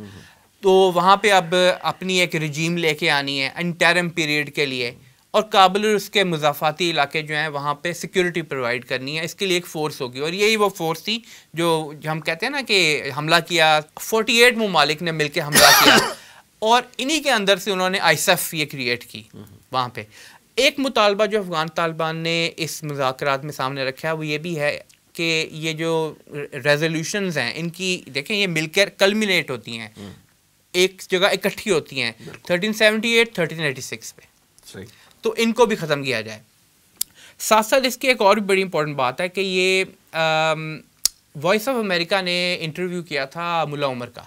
تو وہاں پہ اب اپنی ایک رجیم لے کے آنی ہے انٹرم پیریڈ کے لیے اور کابل اور اس کے مضافاتی علاقے جو ہیں وہاں پہ سیکیورٹی پرووائڈ کرنی ہے اس کے لیے ایک فورس ہوگی اور یہی وہ فورس تھی جو ہم کہتے ہیں نا کہ حملہ کیا فورٹی ایٹ ممالک نے مل کے حملہ کیا [COUGHS] اور انہی کے اندر سے انہوں نے آئی سیف یہ کریٹ کی وہاں پہ ایک مطالبہ جو افغان طالبان نے اس مذاکرات میں سامنے رکھا ہے وہ یہ بھی ہے کہ یہ جو ریزولوشنز ہیں ان کی دیکھیں یہ مل کر کلمنیٹ ہوتی ہیں ایک جگہ اکٹھی ہوتی ہیں thirteen seventy eight thirteen eighty six پہ تو ان کو بھی ختم کیا جائے ساتھ ساتھ اس کی ایک اور بھی بڑی امپورٹنٹ بات ہے کہ یہ وائس آف امریکہ نے انٹرویو کیا تھا ملا عمر کا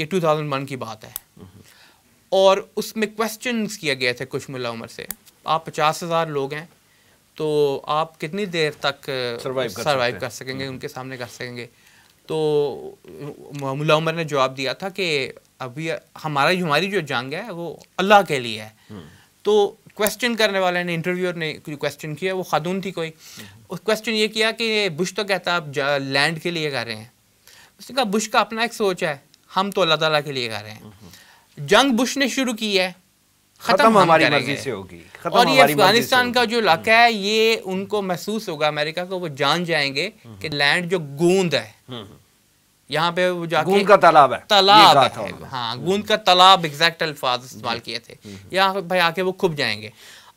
یہ ٹو تھاؤزنڈ ون کی بات ہے اور اس میں کوشچنس کیا گیا تھے کچھ ملا عمر سے آپ پچاس ہزار لوگ ہیں تو آپ کتنی دیر تک سروائیو کر سکیں گے ان کے سامنے کر سکیں گے تو ملا عمر نے جواب دیا تھا کہ ابھی ہمارا ہماری جو جنگ ہے وہ اللہ کے لیے ہے تو کویشچن کرنے والے نے انٹرویور نے کویشچن کیا وہ خاتون تھی کوئی کوشچن یہ کیا کہ بش تو کہتا آپ لینڈ کے لیے کر رہے ہیں اس نے کہا بش کا اپنا ایک سوچ ہے ہم تو اللہ تعالیٰ کے لیے کر رہے ہیں جنگ بش نے شروع کی ہے ختم ہماری مرضی سے ہوگی اور یہ افغانستان کا جو علاقہ ہے یہ ان کو محسوس ہوگا امریکہ کو وہ جان جائیں گے کہ لینڈ جو گوند ہے یہاں پہ وہ جا ہاں گوند کا تالاب ایگزیکٹ الفاظ استعمال جی۔ کیے تھے یہاں بھائی آ کے وہ کھب جائیں گے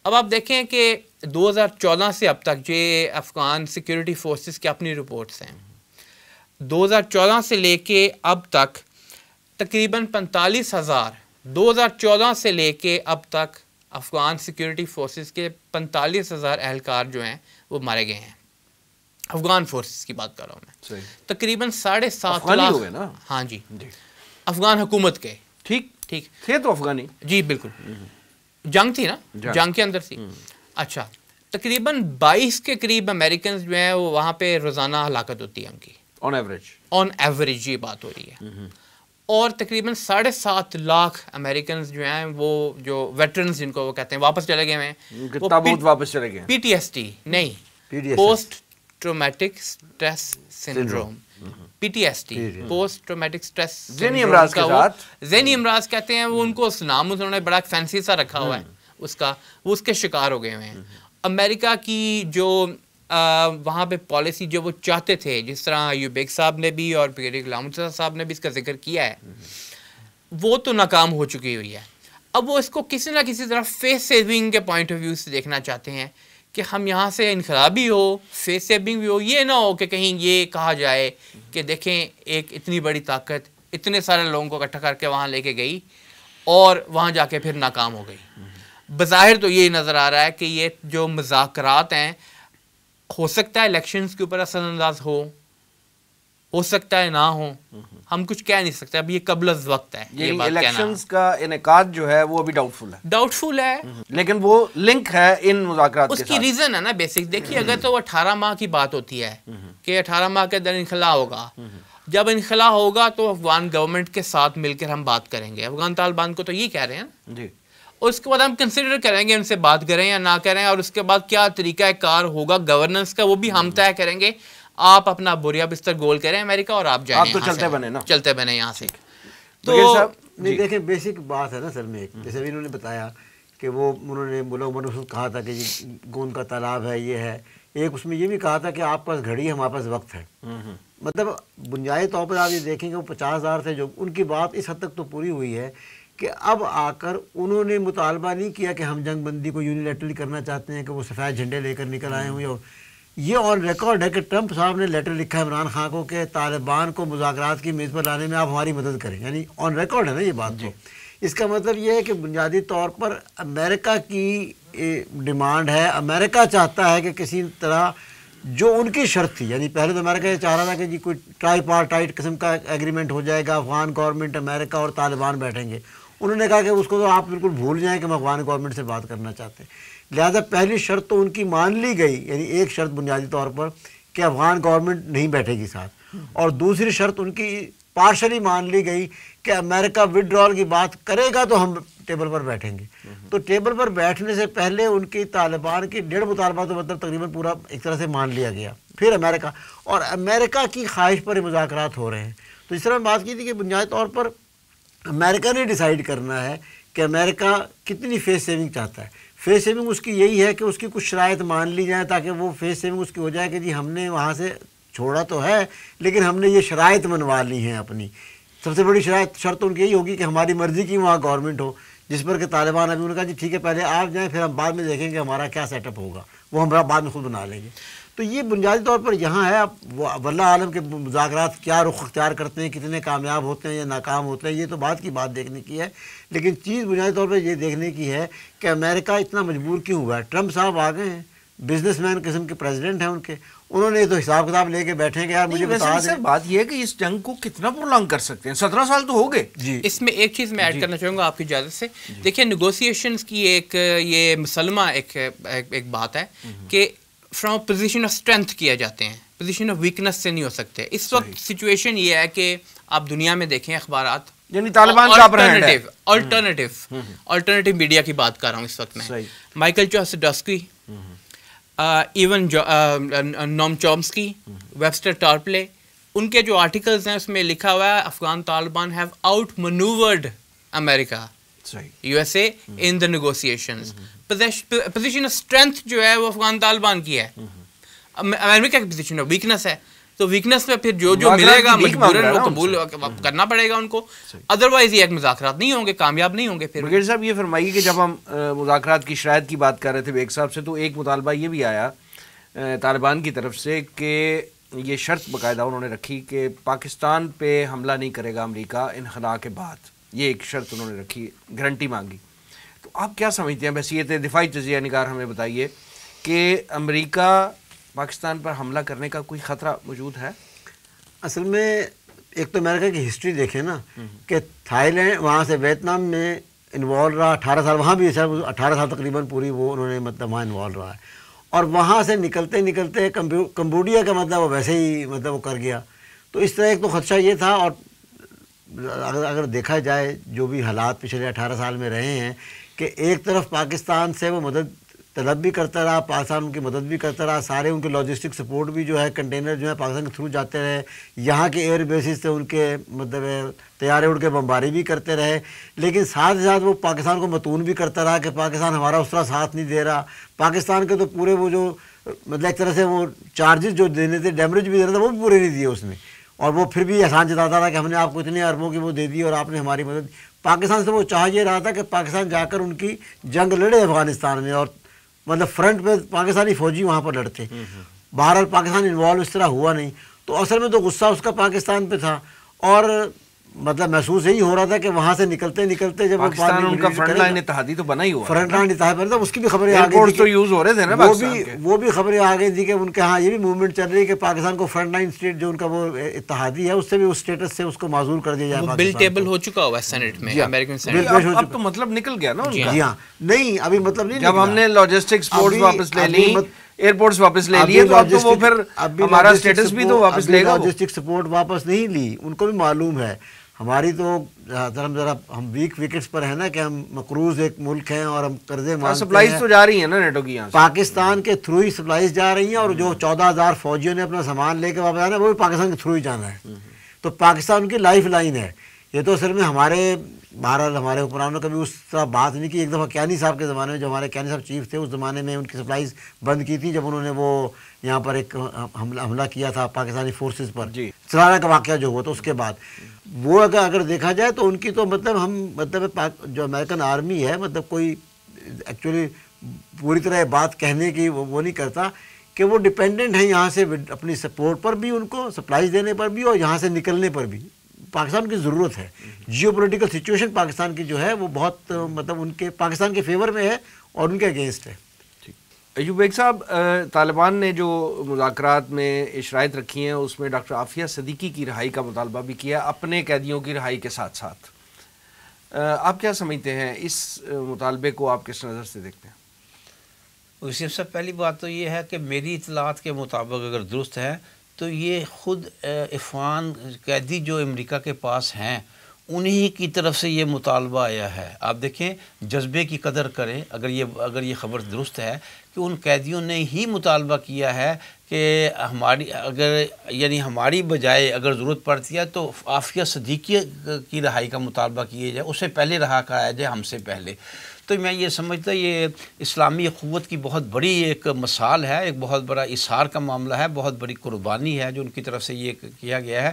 اب آپ دیکھیں کہ دو ہزار چودہ سے اب تک یہ افغان سیکیورٹی فورسز کی اپنی رپورٹس ہیں دو ہزار چودہ سے لے کے اب تک تقریباً پنتالیس ہزار دو ہزار چودہ سے لے کے اب تک افغان سیکیورٹی فورسز کے پنتالیس ہزار اہلکار جو ہیں وہ مارے گئے ہیں افغان فورسز کی بات کر رہا ہوں میں تقریباً ساڑھے سات لاکھ ہاں جی۔, جی افغان حکومت کے ٹھیک ٹھیک تھے تو افغانی جی بالکل جنگ تھی نا جنگ کے اندر تھی اچھا تقریباً بائیس کے قریب امریکنز جو ہیں وہ وہاں پہ روزانہ ہلاکت ہوتی ہے ان کی آن آن ایوریج ایوریج یہ بات ہو رہی ہے اور تقریباً ساڑھے سات لاکھ امریکنز جو ہیں وہ جو ویٹرنز جن کو وہ کہتے ہیں واپس چلے گئے ہیں تابوت واپس چلے گئے ہیں پی ٹی ایس ٹی نہیں post traumatic stress syndrome P T S T post traumatic stress ذہنی امراض کے ساتھ ذہنی امراض کہتے ہیں وہ ان کو اس نام انہوں نے بڑا فینسی سا رکھا ہوا ہے mm-hmm. اس کا وہ اس کے شکار ہو گئے ہیں امریکہ mm-hmm. کی جو وہاں پہ پالیسی جو وہ چاہتے تھے جس طرح ایو بیگ صاحب نے بھی اور پی غلام صاحب نے بھی اس کا ذکر کیا ہے وہ تو ناکام ہو چکی ہوئی ہے اب وہ اس کو کسی نہ کسی طرح فیس سیونگ کے پوائنٹ آف ویو سے دیکھنا چاہتے ہیں کہ ہم یہاں سے انقلابی ہو فیس سیونگ بھی ہو یہ نہ ہو کہ کہیں یہ کہا جائے کہ دیکھیں ایک اتنی بڑی طاقت اتنے سارے لوگوں کو اکٹھا کر کے وہاں لے کے گئی اور وہاں جا کے پھر ناکام ہو گئی بظاہر تو یہی نظر آ رہا ہے کہ یہ جو مذاکرات ہیں ہو سکتا ہے الیکشنز کے اوپر اثر انداز ہو ہو سکتا ہے نہ ہو ہم کچھ کہہ نہیں سکتے اب یہ یہ قبل از وقت ہے ہے یعنی کا انعقاد جو وہ ابھی ڈاؤٹ ڈاؤٹ فل فل ہے ہے لیکن وہ لنک ہے ان مذاکرات اس کی ریزن ہے نا بیسک دیکھیے اگر تو اٹھارہ ماہ کی بات ہوتی ہے کہ اٹھارہ ماہ کے اندر انخلا ہوگا جب انخلا ہوگا تو افغان گورنمنٹ کے ساتھ مل کر ہم بات کریں گے افغان طالبان کو تو یہ کہہ رہے ہیں جی اس کے بعد ہم کنسیڈر کریں گے ان سے بات کریں یا نہ کریں اور اس کے بعد کیا طریقہ کار ہوگا گورننس کا وہ بھی ہم طے کریں گے آپ اپنا بوریا بستر گول کریں امریکہ اور آپ جائیں آپ تو چلتے بنے نا چلتے بنے یہاں سے تو جی۔ دیکھیں بیسک بات ہے نا سر میں جیسے انہوں نے بتایا کہ وہ انہوں نے ملک عمر کہا تھا کہ یہ جی، گون کا تالاب ہے یہ ہے ایک اس میں یہ بھی کہا تھا کہ آپ پاس گھڑی ہے ہمارے پاس وقت ہے مطلب بنیادی طور پر آپ یہ دیکھیں کہ وہ پچاس ہزار تھے جو ان کی بات اس حد تک تو پوری ہوئی ہے کہ اب آ کر انہوں نے مطالبہ نہیں کیا کہ ہم جنگ بندی کو یونیلیٹرلی لیٹرلی کرنا چاہتے ہیں کہ وہ سفید جھنڈے لے کر نکل آئے ہوں یا یہ آن ریکارڈ ہے کہ ٹرمپ صاحب نے لیٹر لکھا عمران خان کو کہ طالبان کو مذاکرات کی میز پر لانے میں آپ ہماری مدد کریں یعنی آن ریکارڈ ہے نا یہ بات جو جی۔ اس کا مطلب یہ ہے کہ بنیادی طور پر امریکہ کی ڈیمانڈ ہے امریکہ چاہتا ہے کہ کسی طرح جو ان کی شرط تھی یعنی پہلے تو امریکہ یہ چاہ رہا تھا کہ جی کوئی ٹرائی پارٹائٹ قسم کا ایگریمنٹ ہو جائے گا افغان گورنمنٹ امریکہ اور طالبان بیٹھیں گے انہوں نے کہا کہ اس کو تو آپ بالکل بھول جائیں کہ ہم افغان گورنمنٹ سے بات کرنا چاہتے ہیں لہٰذا پہلی شرط تو ان کی مان لی گئی یعنی ایک شرط بنیادی طور پر کہ افغان گورنمنٹ نہیں بیٹھے گی ساتھ اور دوسری شرط ان کی پارشلی مان لی گئی کہ امریکہ وڈرال کی بات کرے گا تو ہم ٹیبل پر بیٹھیں گے تو ٹیبل پر بیٹھنے سے پہلے ان کی طالبان کی ڈیڑھ مطالبہ تو مطلب تقریباً پورا ایک طرح سے مان لیا گیا پھر امریکہ اور امریکہ کی خواہش پر مذاکرات ہو رہے ہیں تو اس طرح میں بات کی تھی کہ بنیادی طور پر امریکہ نے ڈیسائیڈ کرنا ہے کہ امریکہ کتنی فیس سیونگ چاہتا ہے فیس سیونگ اس کی یہی ہے کہ اس کی کچھ شرائط مان لی جائیں تاکہ وہ فیس سیونگ اس کی ہو جائے کہ جی ہم نے وہاں سے چھوڑا تو ہے لیکن ہم نے یہ شرائط منوا لی ہیں اپنی سب سے بڑی شرائط شرط ان کی یہی ہوگی کہ ہماری مرضی کی وہاں گورنمنٹ ہو جس پر کہ طالبان ابھی انہوں نے کہا جی ٹھیک ہے پہلے آپ جائیں پھر ہم بعد میں دیکھیں کہ ہمارا کیا سیٹ اپ ہوگا وہ ہم بعد میں خود بنا لیں گے تو یہ بنیادی طور پر یہاں ہے واللہ عالم کے مذاکرات کیا رخ اختیار کرتے ہیں کتنے کامیاب ہوتے ہیں یا ناکام ہوتے ہیں یہ تو بات کی بات دیکھنے کی ہے لیکن چیز بنیادی طور پر یہ دیکھنے کی ہے کہ امریکہ اتنا مجبور کیوں ہوا ہے ٹرمپ صاحب آ گئے ہیں بزنس مین قسم کے پریزیڈنٹ ہیں ان کے انہوں نے تو حساب کتاب لے کے بیٹھے ہیں کہ یار مجھے بات یہ ہے کہ اس جنگ کو کتنا پرولانگ کر سکتے ہیں سترہ سال تو ہو گئے جی اس میں ایک چیز میں ایڈ جی۔ کرنا چاہوں گا آپ کی اجازت سے جی۔ دیکھیں نیگوسیشنز کی ایک یہ مسلمہ ایک بات ہے کہ فرام پوزیشن آف اسٹرینتھ کیا جاتے ہیں پوزیشن آف ویکنس سے نہیں ہو سکتے اس وقت سچویشن یہ ہے کہ آپ دنیا میں دیکھیں اخبارات یعنی طالبان کا الٹرنیٹو الٹرنیٹو میڈیا کی بات کر رہا ہوں اس وقت میں مائیکل چوس Chossudovsky even Noam Chomsky Webster Tarpley ان کے جو آرٹیکلز ہیں اس میں لکھا ہوا ہے Afghan Taliban have outmanoeuvred U S A in the negotiations position of strength جو ہے وہ افغان طالبان کی ہے امریکہ کی پوزیشن آف ویکنس ہے تو ویکنس میں پھر جو جو ملے گا مجبوراً وہ قبول کرنا پڑے گا ان کو ادروائز یہ ایک مذاکرات نہیں ہوں گے کامیاب نہیں ہوں گے پھر وغیر صاحب یہ فرمائیے کہ جب ہم مذاکرات کی شرائط کی بات کر رہے تھے بیگ صاحب سے تو ایک مطالبہ یہ بھی آیا طالبان کی طرف سے کہ یہ شرط باقاعدہ انہوں نے رکھی کہ پاکستان پہ حملہ نہیں کرے گا امریکہ ان خلا کے بعد یہ ایک شرط انہوں نے رکھی گارنٹی مانگی آپ کیا سمجھتے ہیں ویسے یہ دفاعی تجزیہ نگار ہمیں بتائیے کہ امریکہ پاکستان پر حملہ کرنے کا کوئی خطرہ موجود ہے اصل میں ایک تو امریکہ کی ہسٹری دیکھیں نا کہ تھائی لینڈ وہاں سے ویتنام میں انوالو رہا اٹھارہ سال وہاں بھی اٹھارہ سال تقریباً پوری وہ انہوں نے مطلب وہاں انوالو رہا ہے اور وہاں سے نکلتے نکلتے کمبوڈیا کا مطلب وہ ویسے ہی مطلب وہ کر گیا تو اس طرح ایک تو خدشہ یہ تھا اور اگر دیکھا جائے جو بھی حالات پچھلے اٹھارہ سال میں رہے ہیں کہ ایک طرف پاکستان سے وہ مدد طلب بھی کرتا رہا پاکستان ان کی مدد بھی کرتا رہا سارے ان کے لاجسٹک سپورٹ بھی جو ہے کنٹینر جو ہے پاکستان کے تھرو جاتے رہے یہاں کے ایئر بیسز سے ان کے مطلب تیارے اڑ کے بمباری بھی کرتے رہے لیکن ساتھ ساتھ وہ پاکستان کو متون بھی کرتا رہا کہ پاکستان ہمارا اس طرح ساتھ نہیں دے رہا پاکستان کے تو پورے وہ جو مطلب ایک طرح سے وہ چارجز جو دینے تھے ڈیمریج بھی دینا تھا وہ بھی پورے نہیں دیے اس نے اور وہ پھر بھی احسان جتاتا رہا کہ ہم نے آپ کو اتنے عربوں کی وہ دے دی اور آپ نے ہماری مدد پاکستان سے وہ چاہ یہ رہا تھا کہ پاکستان جا کر ان کی جنگ لڑے افغانستان میں اور مطلب فرنٹ پہ پاکستانی فوجی وہاں پر لڑتے بہرحال پاکستان انوالو اس طرح ہوا نہیں تو اصل میں تو غصہ اس کا پاکستان پہ تھا اور مطلب محسوس یہی ہو رہا تھا کہ وہاں سے نکلتے نکلتے جب پاکستان ان کا فرنٹ لائن اتحادی تو بنا ہی ہوا فرنٹ لائن اتحادی بنا تھا اس کی بھی خبریں آ گئی تو یوز ہو رہے تھے نا وہ بھی وہ بھی خبریں آ گئی تھی کہ ان کے ہاں یہ بھی موومنٹ چل رہی ہے کہ پاکستان کو فرنٹ لائن اسٹیٹ جو ان کا وہ اتحادی ہے اس سے بھی اس اسٹیٹس سے اس کو معذور کر دیا جائے بل ٹیبل ہو چکا ہوا ہے سینٹ میں جی امریکن ہاں۔ اب تو مطلب نکل گیا نا جی, جی ہاں نہیں ابھی مطلب نہیں جب ہم نے لاجسٹکس پورٹس واپس لے لی ایئرپورٹس واپس لے لیے تو اب تو وہ پھر ہمارا سٹیٹس بھی تو واپس لے گا لوجسٹک سپورٹ واپس نہیں لی ان کو بھی معلوم ہے ہماری تو ذرا ہم ذرا ہم ویک وکٹس پر ہیں نا کہ ہم مقروض ایک ملک ہیں اور ہم قرضے میں سپلائیز تو جا رہی ہیں نا نیٹو ناٹو پاکستان کے تھرو ہی سپلائیز جا رہی ہیں اور جو چودہ ہزار فوجیوں نے اپنا سامان لے کے واپس آنا ہے وہ بھی پاکستان کے تھرو ہی جانا ہے تو پاکستان کی لائف لائن ہے یہ تو اصل میں ہمارے بہرحال ہمارے حکمرانوں نے کبھی اس طرح بات نہیں کی ایک دفعہ کینی صاحب کے زمانے میں جو ہمارے کینی صاحب چیف تھے اس زمانے میں ان کی سپلائیز بند کی تھی جب انہوں نے وہ یہاں پر ایک حملہ کیا تھا پاکستانی فورسز پر جی کا واقعہ جو ہوا تو اس کے بعد وہ اگر اگر دیکھا جائے تو ان کی تو مطلب ہم مطلب جو امریکن آرمی ہے مطلب کوئی ایکچولی پوری طرح بات کہنے کی وہ نہیں کرتا کہ وہ ڈپینڈنٹ ہیں یہاں سے اپنی سپورٹ پر بھی ان کو سپلائز دینے پر بھی اور یہاں سے نکلنے پر بھی پاکستان کی ضرورت ہے جیو پولیٹیکل سچویشن پاکستان کی جو ہے وہ بہت مطلب ان کے پاکستان کے فیور میں ہے اور ان کے اگینسٹ ہے ایوب بیگ صاحب طالبان نے جو مذاکرات میں اشرائط رکھی ہیں اس میں ڈاکٹر عافیہ صدیقی کی رہائی کا مطالبہ بھی کیا اپنے قیدیوں کی رہائی کے ساتھ ساتھ آپ کیا سمجھتے ہیں اس مطالبے کو آپ کس نظر سے دیکھتے ہیں سے پہلی بات تو یہ ہے کہ میری اطلاعات کے مطابق اگر درست ہے تو یہ خود عفغان قیدی جو امریکہ کے پاس ہیں انہی کی طرف سے یہ مطالبہ آیا ہے آپ دیکھیں جذبے کی قدر کریں اگر یہ اگر یہ خبر درست ہے کہ ان قیدیوں نے ہی مطالبہ کیا ہے کہ ہماری اگر یعنی ہماری بجائے اگر ضرورت پڑتی ہے تو عافیہ صدیقی کی رہائی کا مطالبہ کیا جائے اسے پہلے رہا کا جائے ہم سے پہلے تو میں یہ سمجھتا یہ اسلامی قوت کی بہت بڑی ایک مثال ہے ایک بہت بڑا اثار کا معاملہ ہے بہت بڑی قربانی ہے جو ان کی طرف سے یہ کیا گیا ہے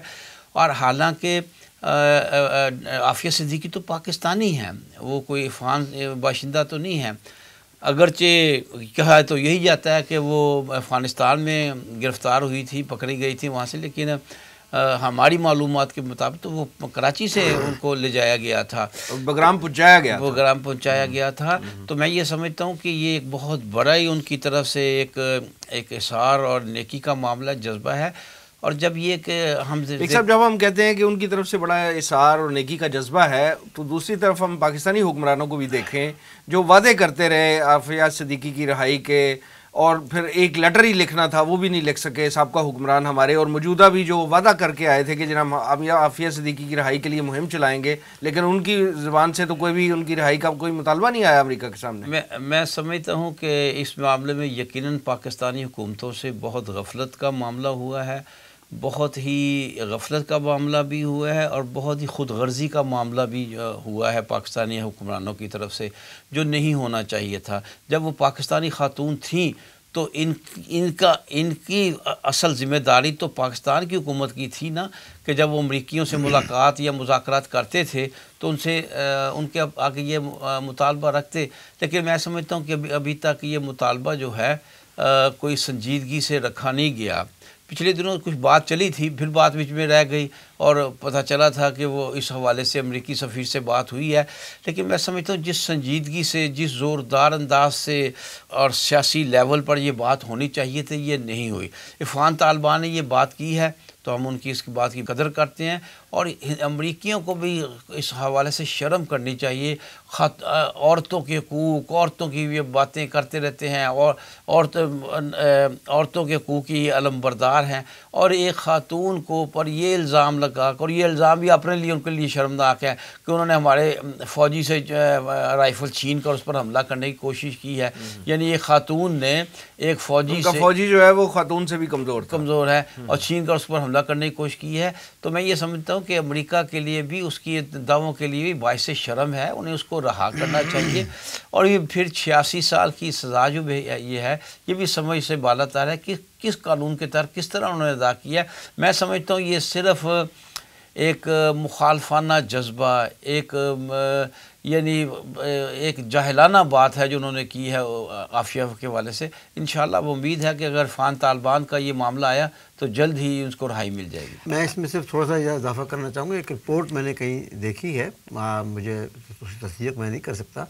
اور حالانکہ عافیہ صدیقی تو پاکستانی ہیں وہ کوئی افغان باشندہ تو نہیں ہے اگرچہ کہا ہے تو یہی جاتا ہے کہ وہ افغانستان میں گرفتار ہوئی تھی پکڑی گئی تھی وہاں سے لیکن ہماری معلومات کے مطابق تو وہ کراچی سے ہاں۔ ان کو لے جایا گیا تھا بگرام پہنچایا گیا بگرام پہنچایا گیا تھا ہاں۔ تو میں یہ سمجھتا ہوں کہ یہ ایک بہت بڑا ہی ان کی طرف سے ایک ایک اثار اور نیکی کا معاملہ جذبہ ہے اور جب یہ کہ ہم صاحب جب ہم کہتے ہیں کہ ان کی طرف سے بڑا اثار اور نیکی کا جذبہ ہے تو دوسری طرف ہم پاکستانی حکمرانوں کو بھی دیکھیں جو وعدے کرتے رہے آفیہ صدیقی کی رہائی کے اور پھر ایک لیٹر ہی لکھنا تھا وہ بھی نہیں لکھ سکے سابقہ حکمران ہمارے اور موجودہ بھی جو وعدہ کر کے آئے تھے کہ ہم عافیہ صدیقی کی رہائی کے لیے مہم چلائیں گے لیکن ان کی زبان سے تو کوئی بھی ان کی رہائی کا کوئی مطالبہ نہیں آیا امریکہ کے سامنے میں میں سمجھتا ہوں کہ اس معاملے میں یقیناً پاکستانی حکومتوں سے بہت غفلت کا معاملہ ہوا ہے بہت ہی غفلت کا معاملہ بھی ہوا ہے اور بہت ہی خود غرضی کا معاملہ بھی ہوا ہے پاکستانی حکمرانوں کی طرف سے جو نہیں ہونا چاہیے تھا جب وہ پاکستانی خاتون تھیں تو ان ان کا ان کی اصل ذمہ داری تو پاکستان کی حکومت کی تھی نا کہ جب وہ امریکیوں سے ملاقات یا مذاکرات کرتے تھے تو ان سے ان کے آگے یہ مطالبہ رکھتے لیکن میں سمجھتا ہوں کہ ابھی تک یہ مطالبہ جو ہے کوئی سنجیدگی سے رکھا نہیں گیا پچھلے دنوں کچھ بات چلی تھی پھر بات بچ میں رہ گئی اور پتہ چلا تھا کہ وہ اس حوالے سے امریکی سفیر سے بات ہوئی ہے لیکن میں سمجھتا ہوں جس سنجیدگی سے جس زوردار انداز سے اور سیاسی لیول پر یہ بات ہونی چاہیے تھی یہ نہیں ہوئی عرفان طالبان نے یہ بات کی ہے تو ہم ان کی اس بات کی قدر کرتے ہیں اور امریکیوں کو بھی اس حوالے سے شرم کرنی چاہیے عورتوں کے حقوق عورتوں کی یہ باتیں کرتے رہتے ہیں اور عورت عورتوں کے حقوق کی علم بردار ہیں اور ایک خاتون کو پر یہ الزام لگا اور یہ الزام بھی اپنے لیے ان کے لیے شرمناک ہے کہ انہوں نے ہمارے فوجی سے رائفل چھین کر اس پر حملہ کرنے کی کوشش کی ہے یعنی ایک خاتون نے ایک فوجی سے فوجی جو ہے وہ خاتون سے بھی کمزور کمزور ہے اور چھین کر اس پر حملہ کرنے کی کوشش کی ہے تو میں یہ سمجھتا ہوں کہ امریکہ کے لیے بھی اس کی دعووں کے لیے بھی باعث شرم ہے انہیں اس کو رہا کرنا چاہیے اور یہ پھر چھیاسی سال کی سزا جو بھی یہ ہے یہ بھی سمجھ سے بالت آ رہا ہے کہ کس قانون کے طرح کس طرح انہوں نے ادا کیا ہے میں سمجھتا ہوں یہ صرف ایک مخالفانہ جذبہ ایک یعنی ایک جاہلانہ بات ہے جو انہوں نے کی ہے آفیہ کے والے سے انشاءاللہ وہ امید ہے کہ اگر فان طالبان کا یہ معاملہ آیا تو جلد ہی اس کو رہائی مل جائے گی میں اس میں صرف تھوڑا سا یہ اضافہ کرنا چاہوں گا ایک رپورٹ میں نے کہیں دیکھی ہے مجھے تصدیق میں نہیں کر سکتا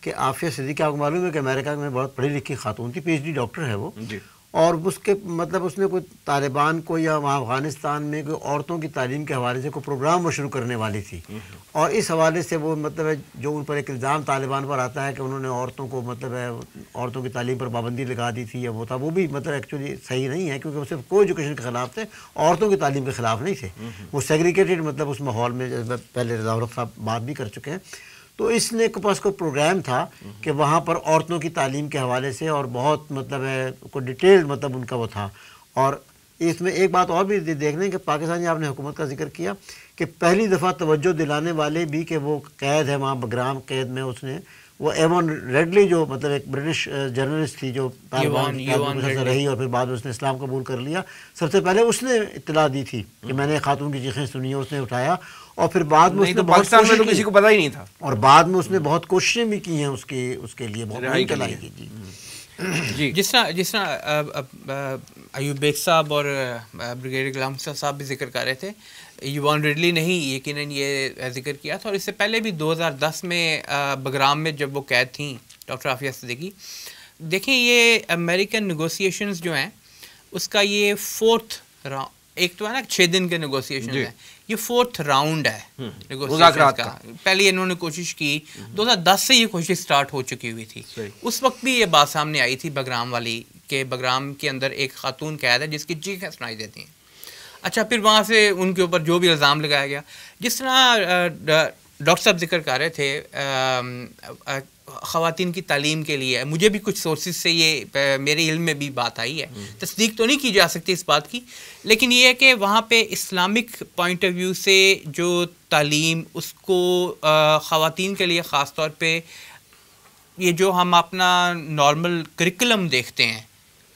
کہ آفیہ صدیقہ کو معلوم ہے کہ امریکہ میں بہت پڑھی لکھی خاتون تھی پی ایچ ڈی ڈاکٹر ہے وہ جی اور اس کے مطلب اس نے کوئی طالبان کو یا وہاں افغانستان میں کوئی عورتوں کی تعلیم کے حوالے سے کوئی پروگرام وہ شروع کرنے والی تھی اور اس حوالے سے وہ مطلب ہے جو ان پر ایک الزام طالبان پر آتا ہے کہ انہوں نے عورتوں کو مطلب ہے عورتوں کی تعلیم پر پابندی لگا دی تھی یا وہ تھا وہ بھی مطلب ایکچولی صحیح نہیں ہے کیونکہ وہ صرف کو ایجوکیشن کے خلاف تھے عورتوں کی تعلیم کے خلاف نہیں تھے وہ سیگریگیٹیڈ مطلب اس ماحول میں پہلے رضا رف صاحب بات بھی کر چکے ہیں تو اس نے پاس کوئی پروگرام تھا کہ وہاں پر عورتوں کی تعلیم کے حوالے سے اور بہت مطلب ہے کوئی ڈیٹیل مطلب ان کا وہ تھا اور اس میں ایک بات اور بھی دیکھنے کہ پاکستانی آپ نے حکومت کا ذکر کیا کہ پہلی دفعہ توجہ دلانے والے بھی کہ وہ قید ہے وہاں بگرام قید میں اس نے وہ ایون ریڈلی جو مطلب ایک برٹش جرنلسٹ تھی جو طالبان طالبان رہی اور پھر بعد اس نے اسلام قبول کر لیا سب سے پہلے اس نے اطلاع دی تھی کہ میں نے خاتون کی چیخیں سنی اس نے اٹھایا اور پھر بعد میں تو کسی کو پتا ہی نہیں تھا اور بعد میں اس نے بہت کوششیں بھی کی ہیں اس کے اس کے لیے بہت جی۔, جی جس طرح جس طرح ایوب بیگ صاحب اور بریگیڈیئر صاحب بھی ذکر کر رہے تھے یوان ریڈلی ریڈلی نہیں یقیناً یہ ذکر کیا تھا اور اس سے پہلے بھی دو ہزار دس میں بگرام میں جب وہ قید تھیں ڈاکٹر عافیہ صدیقی دیکھیں یہ امریکن نگوسیشنز جو ہیں اس کا یہ فورتھ ایک تو ہے ہے نا چھ دن کے نیگوسیشن جی۔ یہ فورتھ راؤنڈ انہوں نے کوشش کی دو ہزار دس سے یہ کوشش سٹارٹ ہو چکی ہوئی تھی اس وقت بھی یہ بات سامنے آئی تھی بگرام والی کے بگرام کے اندر ایک خاتون قید ہے جس کی جیسے سنائی دیتی ہیں اچھا پھر وہاں سے ان کے اوپر جو بھی الزام لگایا گیا جس طرح ڈاکٹر صاحب ذکر کر رہے تھے خواتین کی تعلیم کے لیے مجھے بھی کچھ سورسز سے یہ میرے علم میں بھی بات آئی ہے تصدیق تو نہیں کی جا سکتی اس بات کی لیکن یہ ہے کہ وہاں پہ اسلامک پوائنٹ آف ویو سے جو تعلیم اس کو خواتین کے لیے خاص طور پہ یہ جو ہم اپنا نارمل کریکلم دیکھتے ہیں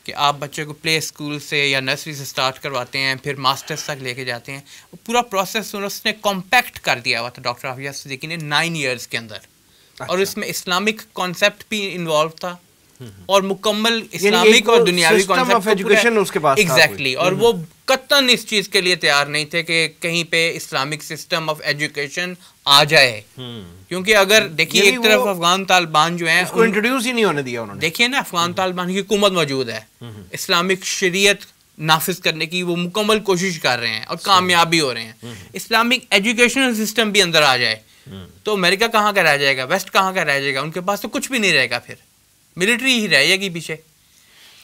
کہ آپ بچے کو پلے اسکول سے یا نرسری سے اسٹارٹ کرواتے ہیں پھر ماسٹرس تک لے کے جاتے ہیں وہ پورا پروسیس اس نے کمپیکٹ کر دیا ہوا تھا ڈاکٹر آفیہ صدیقی نے نائن ایئرس کے اندر اچھا۔ اور اس میں اسلامک کانسیپٹ بھی انوالو تھا اور مکمل یعنی اسلامک اور دنیاوی اور وہ قطن اس چیز کے لیے تیار نہیں تھے کہ کہیں پہ اسلامک سسٹم آف ایجوکیشن آ جائے کیونکہ اگر دیکھیے یعنی ایک طرف افغان طالبان جو ہیں انٹروڈیوس ہی نہیں ہونے دیا دیکھیے نا افغان طالبان کی حکومت موجود ہے اسلامک شریعت نافذ کرنے کی وہ مکمل کوشش کر رہے ہیں اور کامیاب بھی ہو رہے ہیں اسلامک ایجوکیشنل سسٹم بھی اندر آ جائے تو امریکہ کہاں کا رہ جائے گا ویسٹ کہاں کا رہ جائے گا ان کے پاس تو کچھ بھی نہیں رہے گا پھر ملٹری ہی رہے گی پیچھے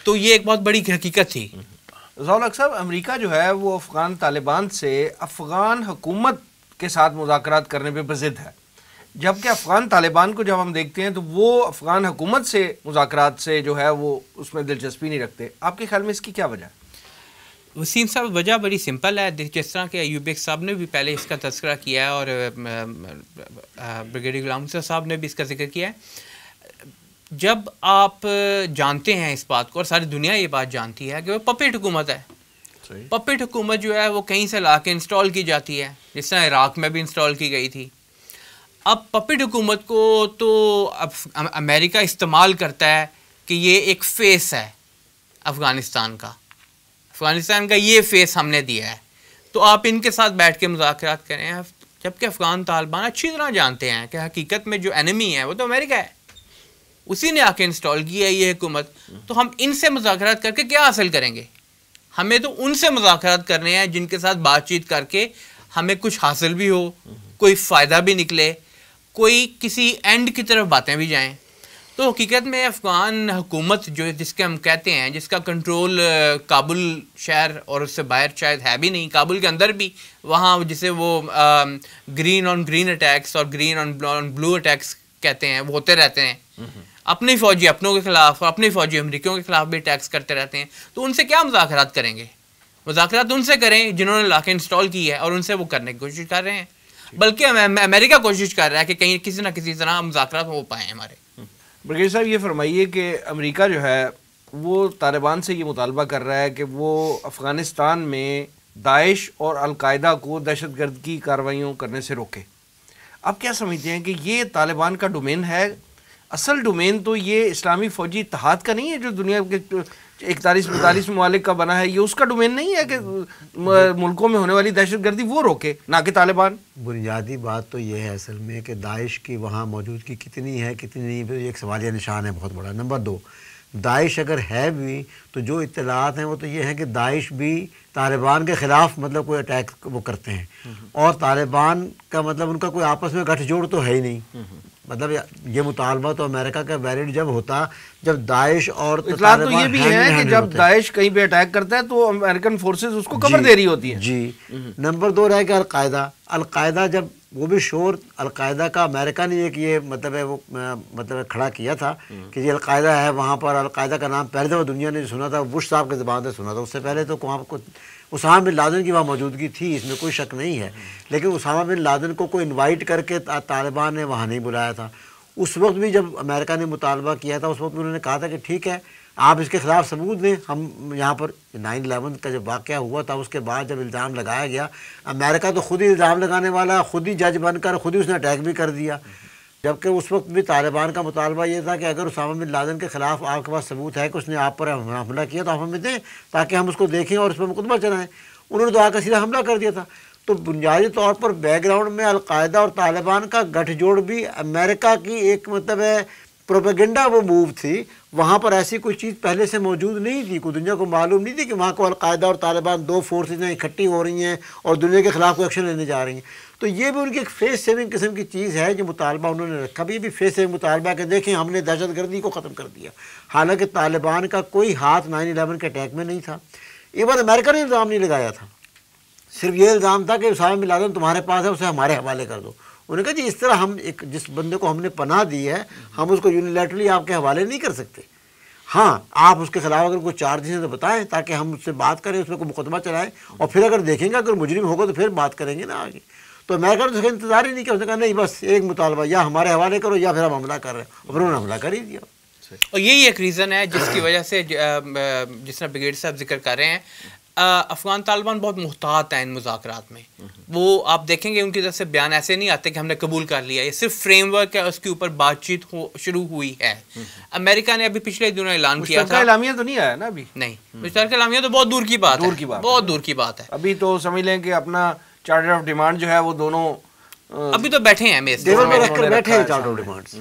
تو یہ ایک بہت بڑی حقیقت تھی صاحب امریکہ جو ہے وہ افغان طالبان سے افغان حکومت کے ساتھ مذاکرات کرنے پہ بزد ہے جب کہ افغان طالبان کو جب ہم دیکھتے ہیں تو وہ افغان حکومت سے مذاکرات سے جو ہے وہ اس میں دلچسپی نہیں رکھتے آپ کے خیال میں اس کی کیا وجہ ہے وسیم صاحب وجہ بڑی سمپل ہے جس طرح کہ بیگ صاحب نے بھی پہلے اس کا تذکرہ کیا ہے اور بریگیڈیئر غلام صاحب صاحب نے بھی اس کا ذکر کیا ہے جب آپ جانتے ہیں اس بات کو اور ساری دنیا یہ بات جانتی ہے کہ وہ پپیٹ حکومت ہے پپٹ حکومت جو ہے وہ کہیں سے لا کے انسٹال کی جاتی ہے جس طرح عراق میں بھی انسٹال کی گئی تھی اب پپٹ حکومت کو تو اب امریکہ استعمال کرتا ہے کہ یہ ایک فیس ہے افغانستان کا افغانستان کا یہ فیس ہم نے دیا ہے تو آپ ان کے ساتھ بیٹھ کے مذاکرات کریں جبکہ افغان طالبان اچھی طرح جانتے ہیں کہ حقیقت میں جو انمی ہے وہ تو امریکہ ہے اسی نے آ کے انسٹال کیا ہے یہ حکومت تو ہم ان سے مذاکرات کر کے کیا حاصل کریں گے ہمیں تو ان سے مذاکرات کرنے ہیں جن کے ساتھ بات چیت کر کے ہمیں کچھ حاصل بھی ہو کوئی فائدہ بھی نکلے کوئی کسی اینڈ کی طرف باتیں بھی جائیں تو حقیقت میں افغان حکومت جو جس کے ہم کہتے ہیں جس کا کنٹرول کابل شہر اور اس سے باہر شاید ہے بھی نہیں کابل کے اندر بھی وہاں جسے وہ گرین آن گرین اٹیکس اور گرین آن بلو اٹیکس کہتے ہیں وہ ہوتے رہتے ہیں اپنی فوجی اپنوں کے خلاف اور اپنی فوجی امریکیوں کے خلاف بھی اٹیکس کرتے رہتے ہیں تو ان سے کیا مذاکرات کریں گے مذاکرات ان سے کریں جنہوں نے لاکھیں انسٹال کی ہے اور ان سے وہ کرنے کی کوشش کر رہے ہیں جی۔ بلکہ امریکہ کوشش کر رہا ہے کہ کہیں کسی نہ کسی طرح مذاکرات ہو پائیں ہمارے برگیر صاحب یہ فرمائیے کہ امریکہ جو ہے وہ طالبان سے یہ مطالبہ کر رہا ہے کہ وہ افغانستان میں داعش اور القاعدہ کو دہشت گرد کی کارروائیوں کرنے سے روکے آپ کیا سمجھتے ہیں کہ یہ طالبان کا ڈومین ہے اصل ڈومین تو یہ اسلامی فوجی اتحاد کا نہیں ہے جو دنیا کے اکتالیس پینتالیس ممالک کا بنا ہے یہ اس کا ڈومین نہیں ہے کہ ملکوں میں ہونے والی دہشت گردی وہ روکے نہ کہ طالبان بنیادی بات تو یہ ہے اصل میں کہ داعش کی وہاں موجودگی کتنی ہے کتنی نہیں ایک سوالیہ نشان ہے بہت بڑا نمبر دو داعش اگر ہے بھی تو جو اطلاعات ہیں وہ تو یہ ہیں کہ داعش بھی طالبان کے خلاف مطلب کوئی اٹیک وہ کرتے ہیں اور طالبان کا مطلب ان کا کوئی آپس میں جوڑ تو ہے ہی نہیں مطلب یہ مطالبہ تو امریکہ کا ویلڈ جب ہوتا جب داعش اور اطلاع تو یہ بھی ہے کہ جب داعش کہیں پہ اٹیک کرتا ہے تو امریکن فورسز اس کو کور جی، دے رہی ہوتی ہیں جی نمبر دو رہے گا القاعدہ القاعدہ جب وہ بھی شور القاعدہ کا امریکہ نے ایک یہ مطلب ہے وہ مطلب کھڑا کیا تھا کہ یہ القاعدہ ہے وہاں پر القاعدہ کا نام پہلے دفعہ دنیا نے سنا تھا بش صاحب کے زبان سے سنا تھا اس سے پہلے تو وہاں کچھ اسامہ بن لادن کی وہاں موجودگی تھی اس میں کوئی شک نہیں ہے لیکن اسامہ بن لادن کو کوئی انوائٹ کر کے طالبان نے وہاں نہیں بلایا تھا اس وقت بھی جب امریکہ نے مطالبہ کیا تھا اس وقت انہوں نے کہا تھا کہ ٹھیک ہے آپ اس کے خلاف ثبوت دیں ہم یہاں پر نائن الیون کا جب واقعہ ہوا تھا اس کے بعد جب الزام لگایا گیا امریکہ تو خود ہی الزام لگانے والا خود ہی جج بن کر خود ہی اس نے اٹیک بھی کر دیا جبکہ اس وقت بھی طالبان کا مطالبہ یہ تھا کہ اگر اسامہ بن لادن کے خلاف آپ کے پاس ثبوت ہے کہ اس نے آپ پر حملہ کیا تو آپ ہمیں دیں تاکہ ہم اس کو دیکھیں اور اس پر مقدمہ چلائیں انہوں نے تو آ سیدھا حملہ کر دیا تھا تو بنیادی طور پر بیک گراؤنڈ میں القاعدہ اور طالبان کا جوڑ بھی امریکہ کی ایک مطلب ہے پروپیگنڈا وہ موو تھی وہاں پر ایسی کوئی چیز پہلے سے موجود نہیں تھی کوئی دنیا کو معلوم نہیں تھی کہ وہاں کو القاعدہ اور طالبان دو فورسز ہیں اکٹھی ہو رہی ہیں اور دنیا کے خلاف کوئی ایکشن لینے جا رہی ہیں تو یہ بھی ان کی ایک فیس سیونگ قسم کی چیز ہے جو مطالبہ انہوں نے رکھا بھی بھی فیس سیونگ مطالبہ کہ دیکھیں ہم نے دہشت گردی کو ختم کر دیا حالانکہ طالبان کا کوئی ہاتھ نائن الیون کے اٹیک میں نہیں تھا ایون امریکہ نے الزام نہیں لگایا تھا صرف یہ الزام تھا کہ اسامہ بن لادن تمہارے پاس ہے اسے ہمارے حوالے کر دو انہوں نے کہا جی اس طرح ہم ایک جس بندے کو ہم نے پناہ دی ہے ہم اس کو یونیلیٹرلی آپ کے حوالے نہیں کر سکتے ہاں آپ اس کے خلاف اگر کوئی چارجز چارج ہیں تو بتائیں تاکہ ہم اس سے بات کریں اس میں کوئی مقدمہ چلائیں اور پھر اگر دیکھیں گے اگر مجرم ہوگا تو پھر بات کریں گے نا آگے تو میں کہا اس کا انتظار ہی نہیں کیا اس نے کہا نہیں بس ایک مطالبہ یا ہمارے حوالے کرو یا پھر ہم حملہ کر رہے ہیں انہوں نے حملہ کر ہی دیا اور یہی ایک ریزن ہے جس کی وجہ سے جس طرح بگیڈ صاحب ذکر کر رہے ہیں افغان طالبان بہت محتاط ہیں ان مذاکرات میں وہ آپ دیکھیں گے ان کی طرف سے بیان ایسے نہیں آتے کہ ہم نے قبول کر لیا یہ صرف فریم ورک ہے اس کے اوپر بات چیت شروع ہوئی ہے امریکہ نے ابھی پچھلے دنوں اعلان کیا تھا اعلامیہ تو نہیں آیا نا ابھی نہیں مشترکہ اعلامیہ تو بہت دور کی بات ہے بہت دور کی بات ہے ابھی تو سمجھ لیں کہ اپنا چارٹر آف ڈیمانڈ جو ہے وہ دونوں ابھی تو بیٹھے ہیں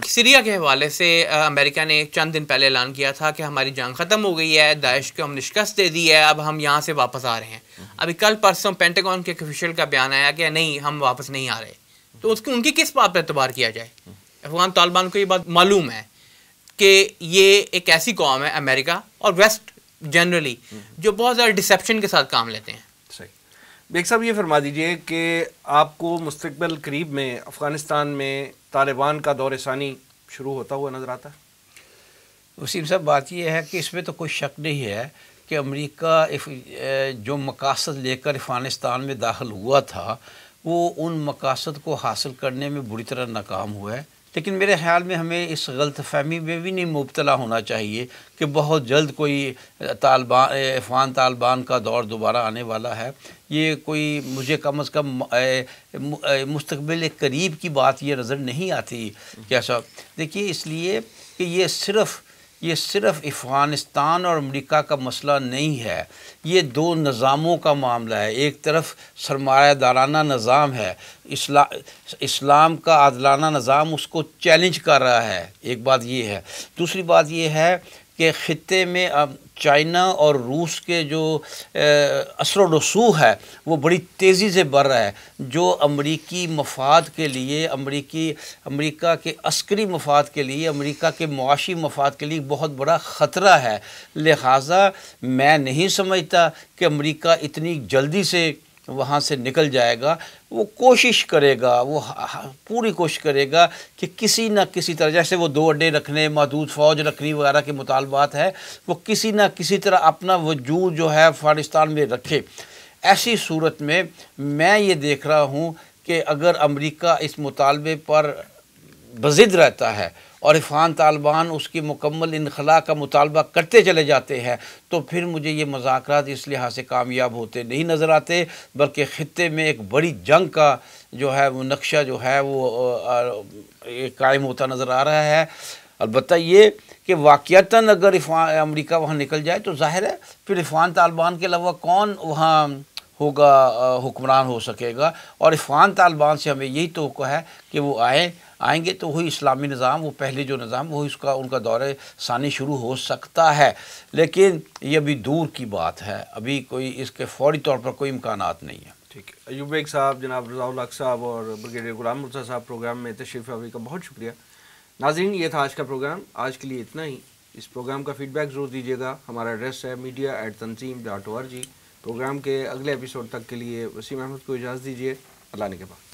سیریا کے حوالے سے امریکہ نے چند دن پہلے اعلان کیا تھا کہ ہماری جنگ ختم ہو گئی ہے داعش کو ہم نشکست دے دی ہے اب ہم یہاں سے واپس آ رہے ہیں ابھی کل پرسوں پینٹاگون کے کا بیان آیا کہ نہیں ہم واپس نہیں آ رہے تو اس کی ان کی کس بات پر اعتبار کیا جائے افغان طالبان کو یہ بات معلوم ہے کہ یہ ایک ایسی قوم ہے امریکہ اور ویسٹ جنرلی جو بہت زیادہ ڈسیپشن کے ساتھ کام لیتے ہیں بیگ صاحب یہ فرما دیجئے کہ آپ کو مستقبل قریب میں افغانستان میں طالبان کا دور ثانی شروع ہوتا ہوا نظر آتا ہے وسیم صاحب بات یہ ہے کہ اس میں تو کوئی شک نہیں ہے کہ امریکہ جو مقاصد لے کر افغانستان میں داخل ہوا تھا وہ ان مقاصد کو حاصل کرنے میں بری طرح ناکام ہوا ہے لیکن میرے خیال میں ہمیں اس غلط فہمی میں بھی نہیں مبتلا ہونا چاہیے کہ بہت جلد کوئی طالبان افغان طالبان کا دور دوبارہ آنے والا ہے یہ کوئی مجھے کم از کم مستقبل قریب کی بات یہ نظر نہیں آتی کیسا دیکھیے اس لیے کہ یہ صرف یہ صرف افغانستان اور امریکہ کا مسئلہ نہیں ہے یہ دو نظاموں کا معاملہ ہے ایک طرف سرمایہ دارانہ نظام ہے اسلام اسلام کا عادلانہ نظام اس کو چیلنج کر رہا ہے ایک بات یہ ہے دوسری بات یہ ہے کہ خطے میں اب چائنا اور روس کے جو اثر و رسوخ ہے وہ بڑی تیزی سے بڑھ رہا ہے جو امریکی مفاد کے لیے امریکی امریکہ کے عسکری مفاد کے لیے امریکہ کے معاشی مفاد کے لیے بہت بڑا خطرہ ہے لہٰذا میں نہیں سمجھتا کہ امریکہ اتنی جلدی سے وہاں سے نکل جائے گا وہ کوشش کرے گا وہ پوری کوشش کرے گا کہ کسی نہ کسی طرح جیسے وہ دو اڈے رکھنے محدود فوج رکھنی وغیرہ کے مطالبات ہے وہ کسی نہ کسی طرح اپنا وجود جو ہے افغانستان میں رکھے ایسی صورت میں میں یہ دیکھ رہا ہوں کہ اگر امریکہ اس مطالبے پر بزد رہتا ہے اور عرفان طالبان اس کی مکمل انخلا کا مطالبہ کرتے چلے جاتے ہیں تو پھر مجھے یہ مذاکرات اس لحاظ سے کامیاب ہوتے نہیں نظر آتے بلکہ خطے میں ایک بڑی جنگ کا جو ہے وہ نقشہ جو ہے وہ قائم ہوتا نظر آ رہا ہے البتہ یہ کہ واقعتاً اگر عرفان امریکہ وہاں نکل جائے تو ظاہر ہے پھر عرفان طالبان کے علاوہ کون وہاں ہوگا حکمران ہو سکے گا اور افغان طالبان سے ہمیں یہی توقع ہے کہ وہ آئیں آئیں گے تو وہی اسلامی نظام وہ پہلے جو نظام وہ اس کا ان کا دور ثانی شروع ہو سکتا ہے لیکن یہ ابھی دور کی بات ہے ابھی کوئی اس کے فوری طور پر کوئی امکانات نہیں ہیں ٹھیک ہے ایوب بیگ صاحب جناب رضا الق صاحب اور بریگیڈیئر غلام مرزا صاحب پروگرام میں تشریف آوری کا بہت شکریہ ناظرین یہ تھا آج کا پروگرام آج کے لیے اتنا ہی اس پروگرام کا فیڈ بیک ضرور دیجیے گا ہمارا ایڈریس ہے media at Tanzeem dot O R G program کے اگلے اپیسوڈ تک کے لیے وسیم احمد کو اجازت دیجیے اللہ نے کے بعد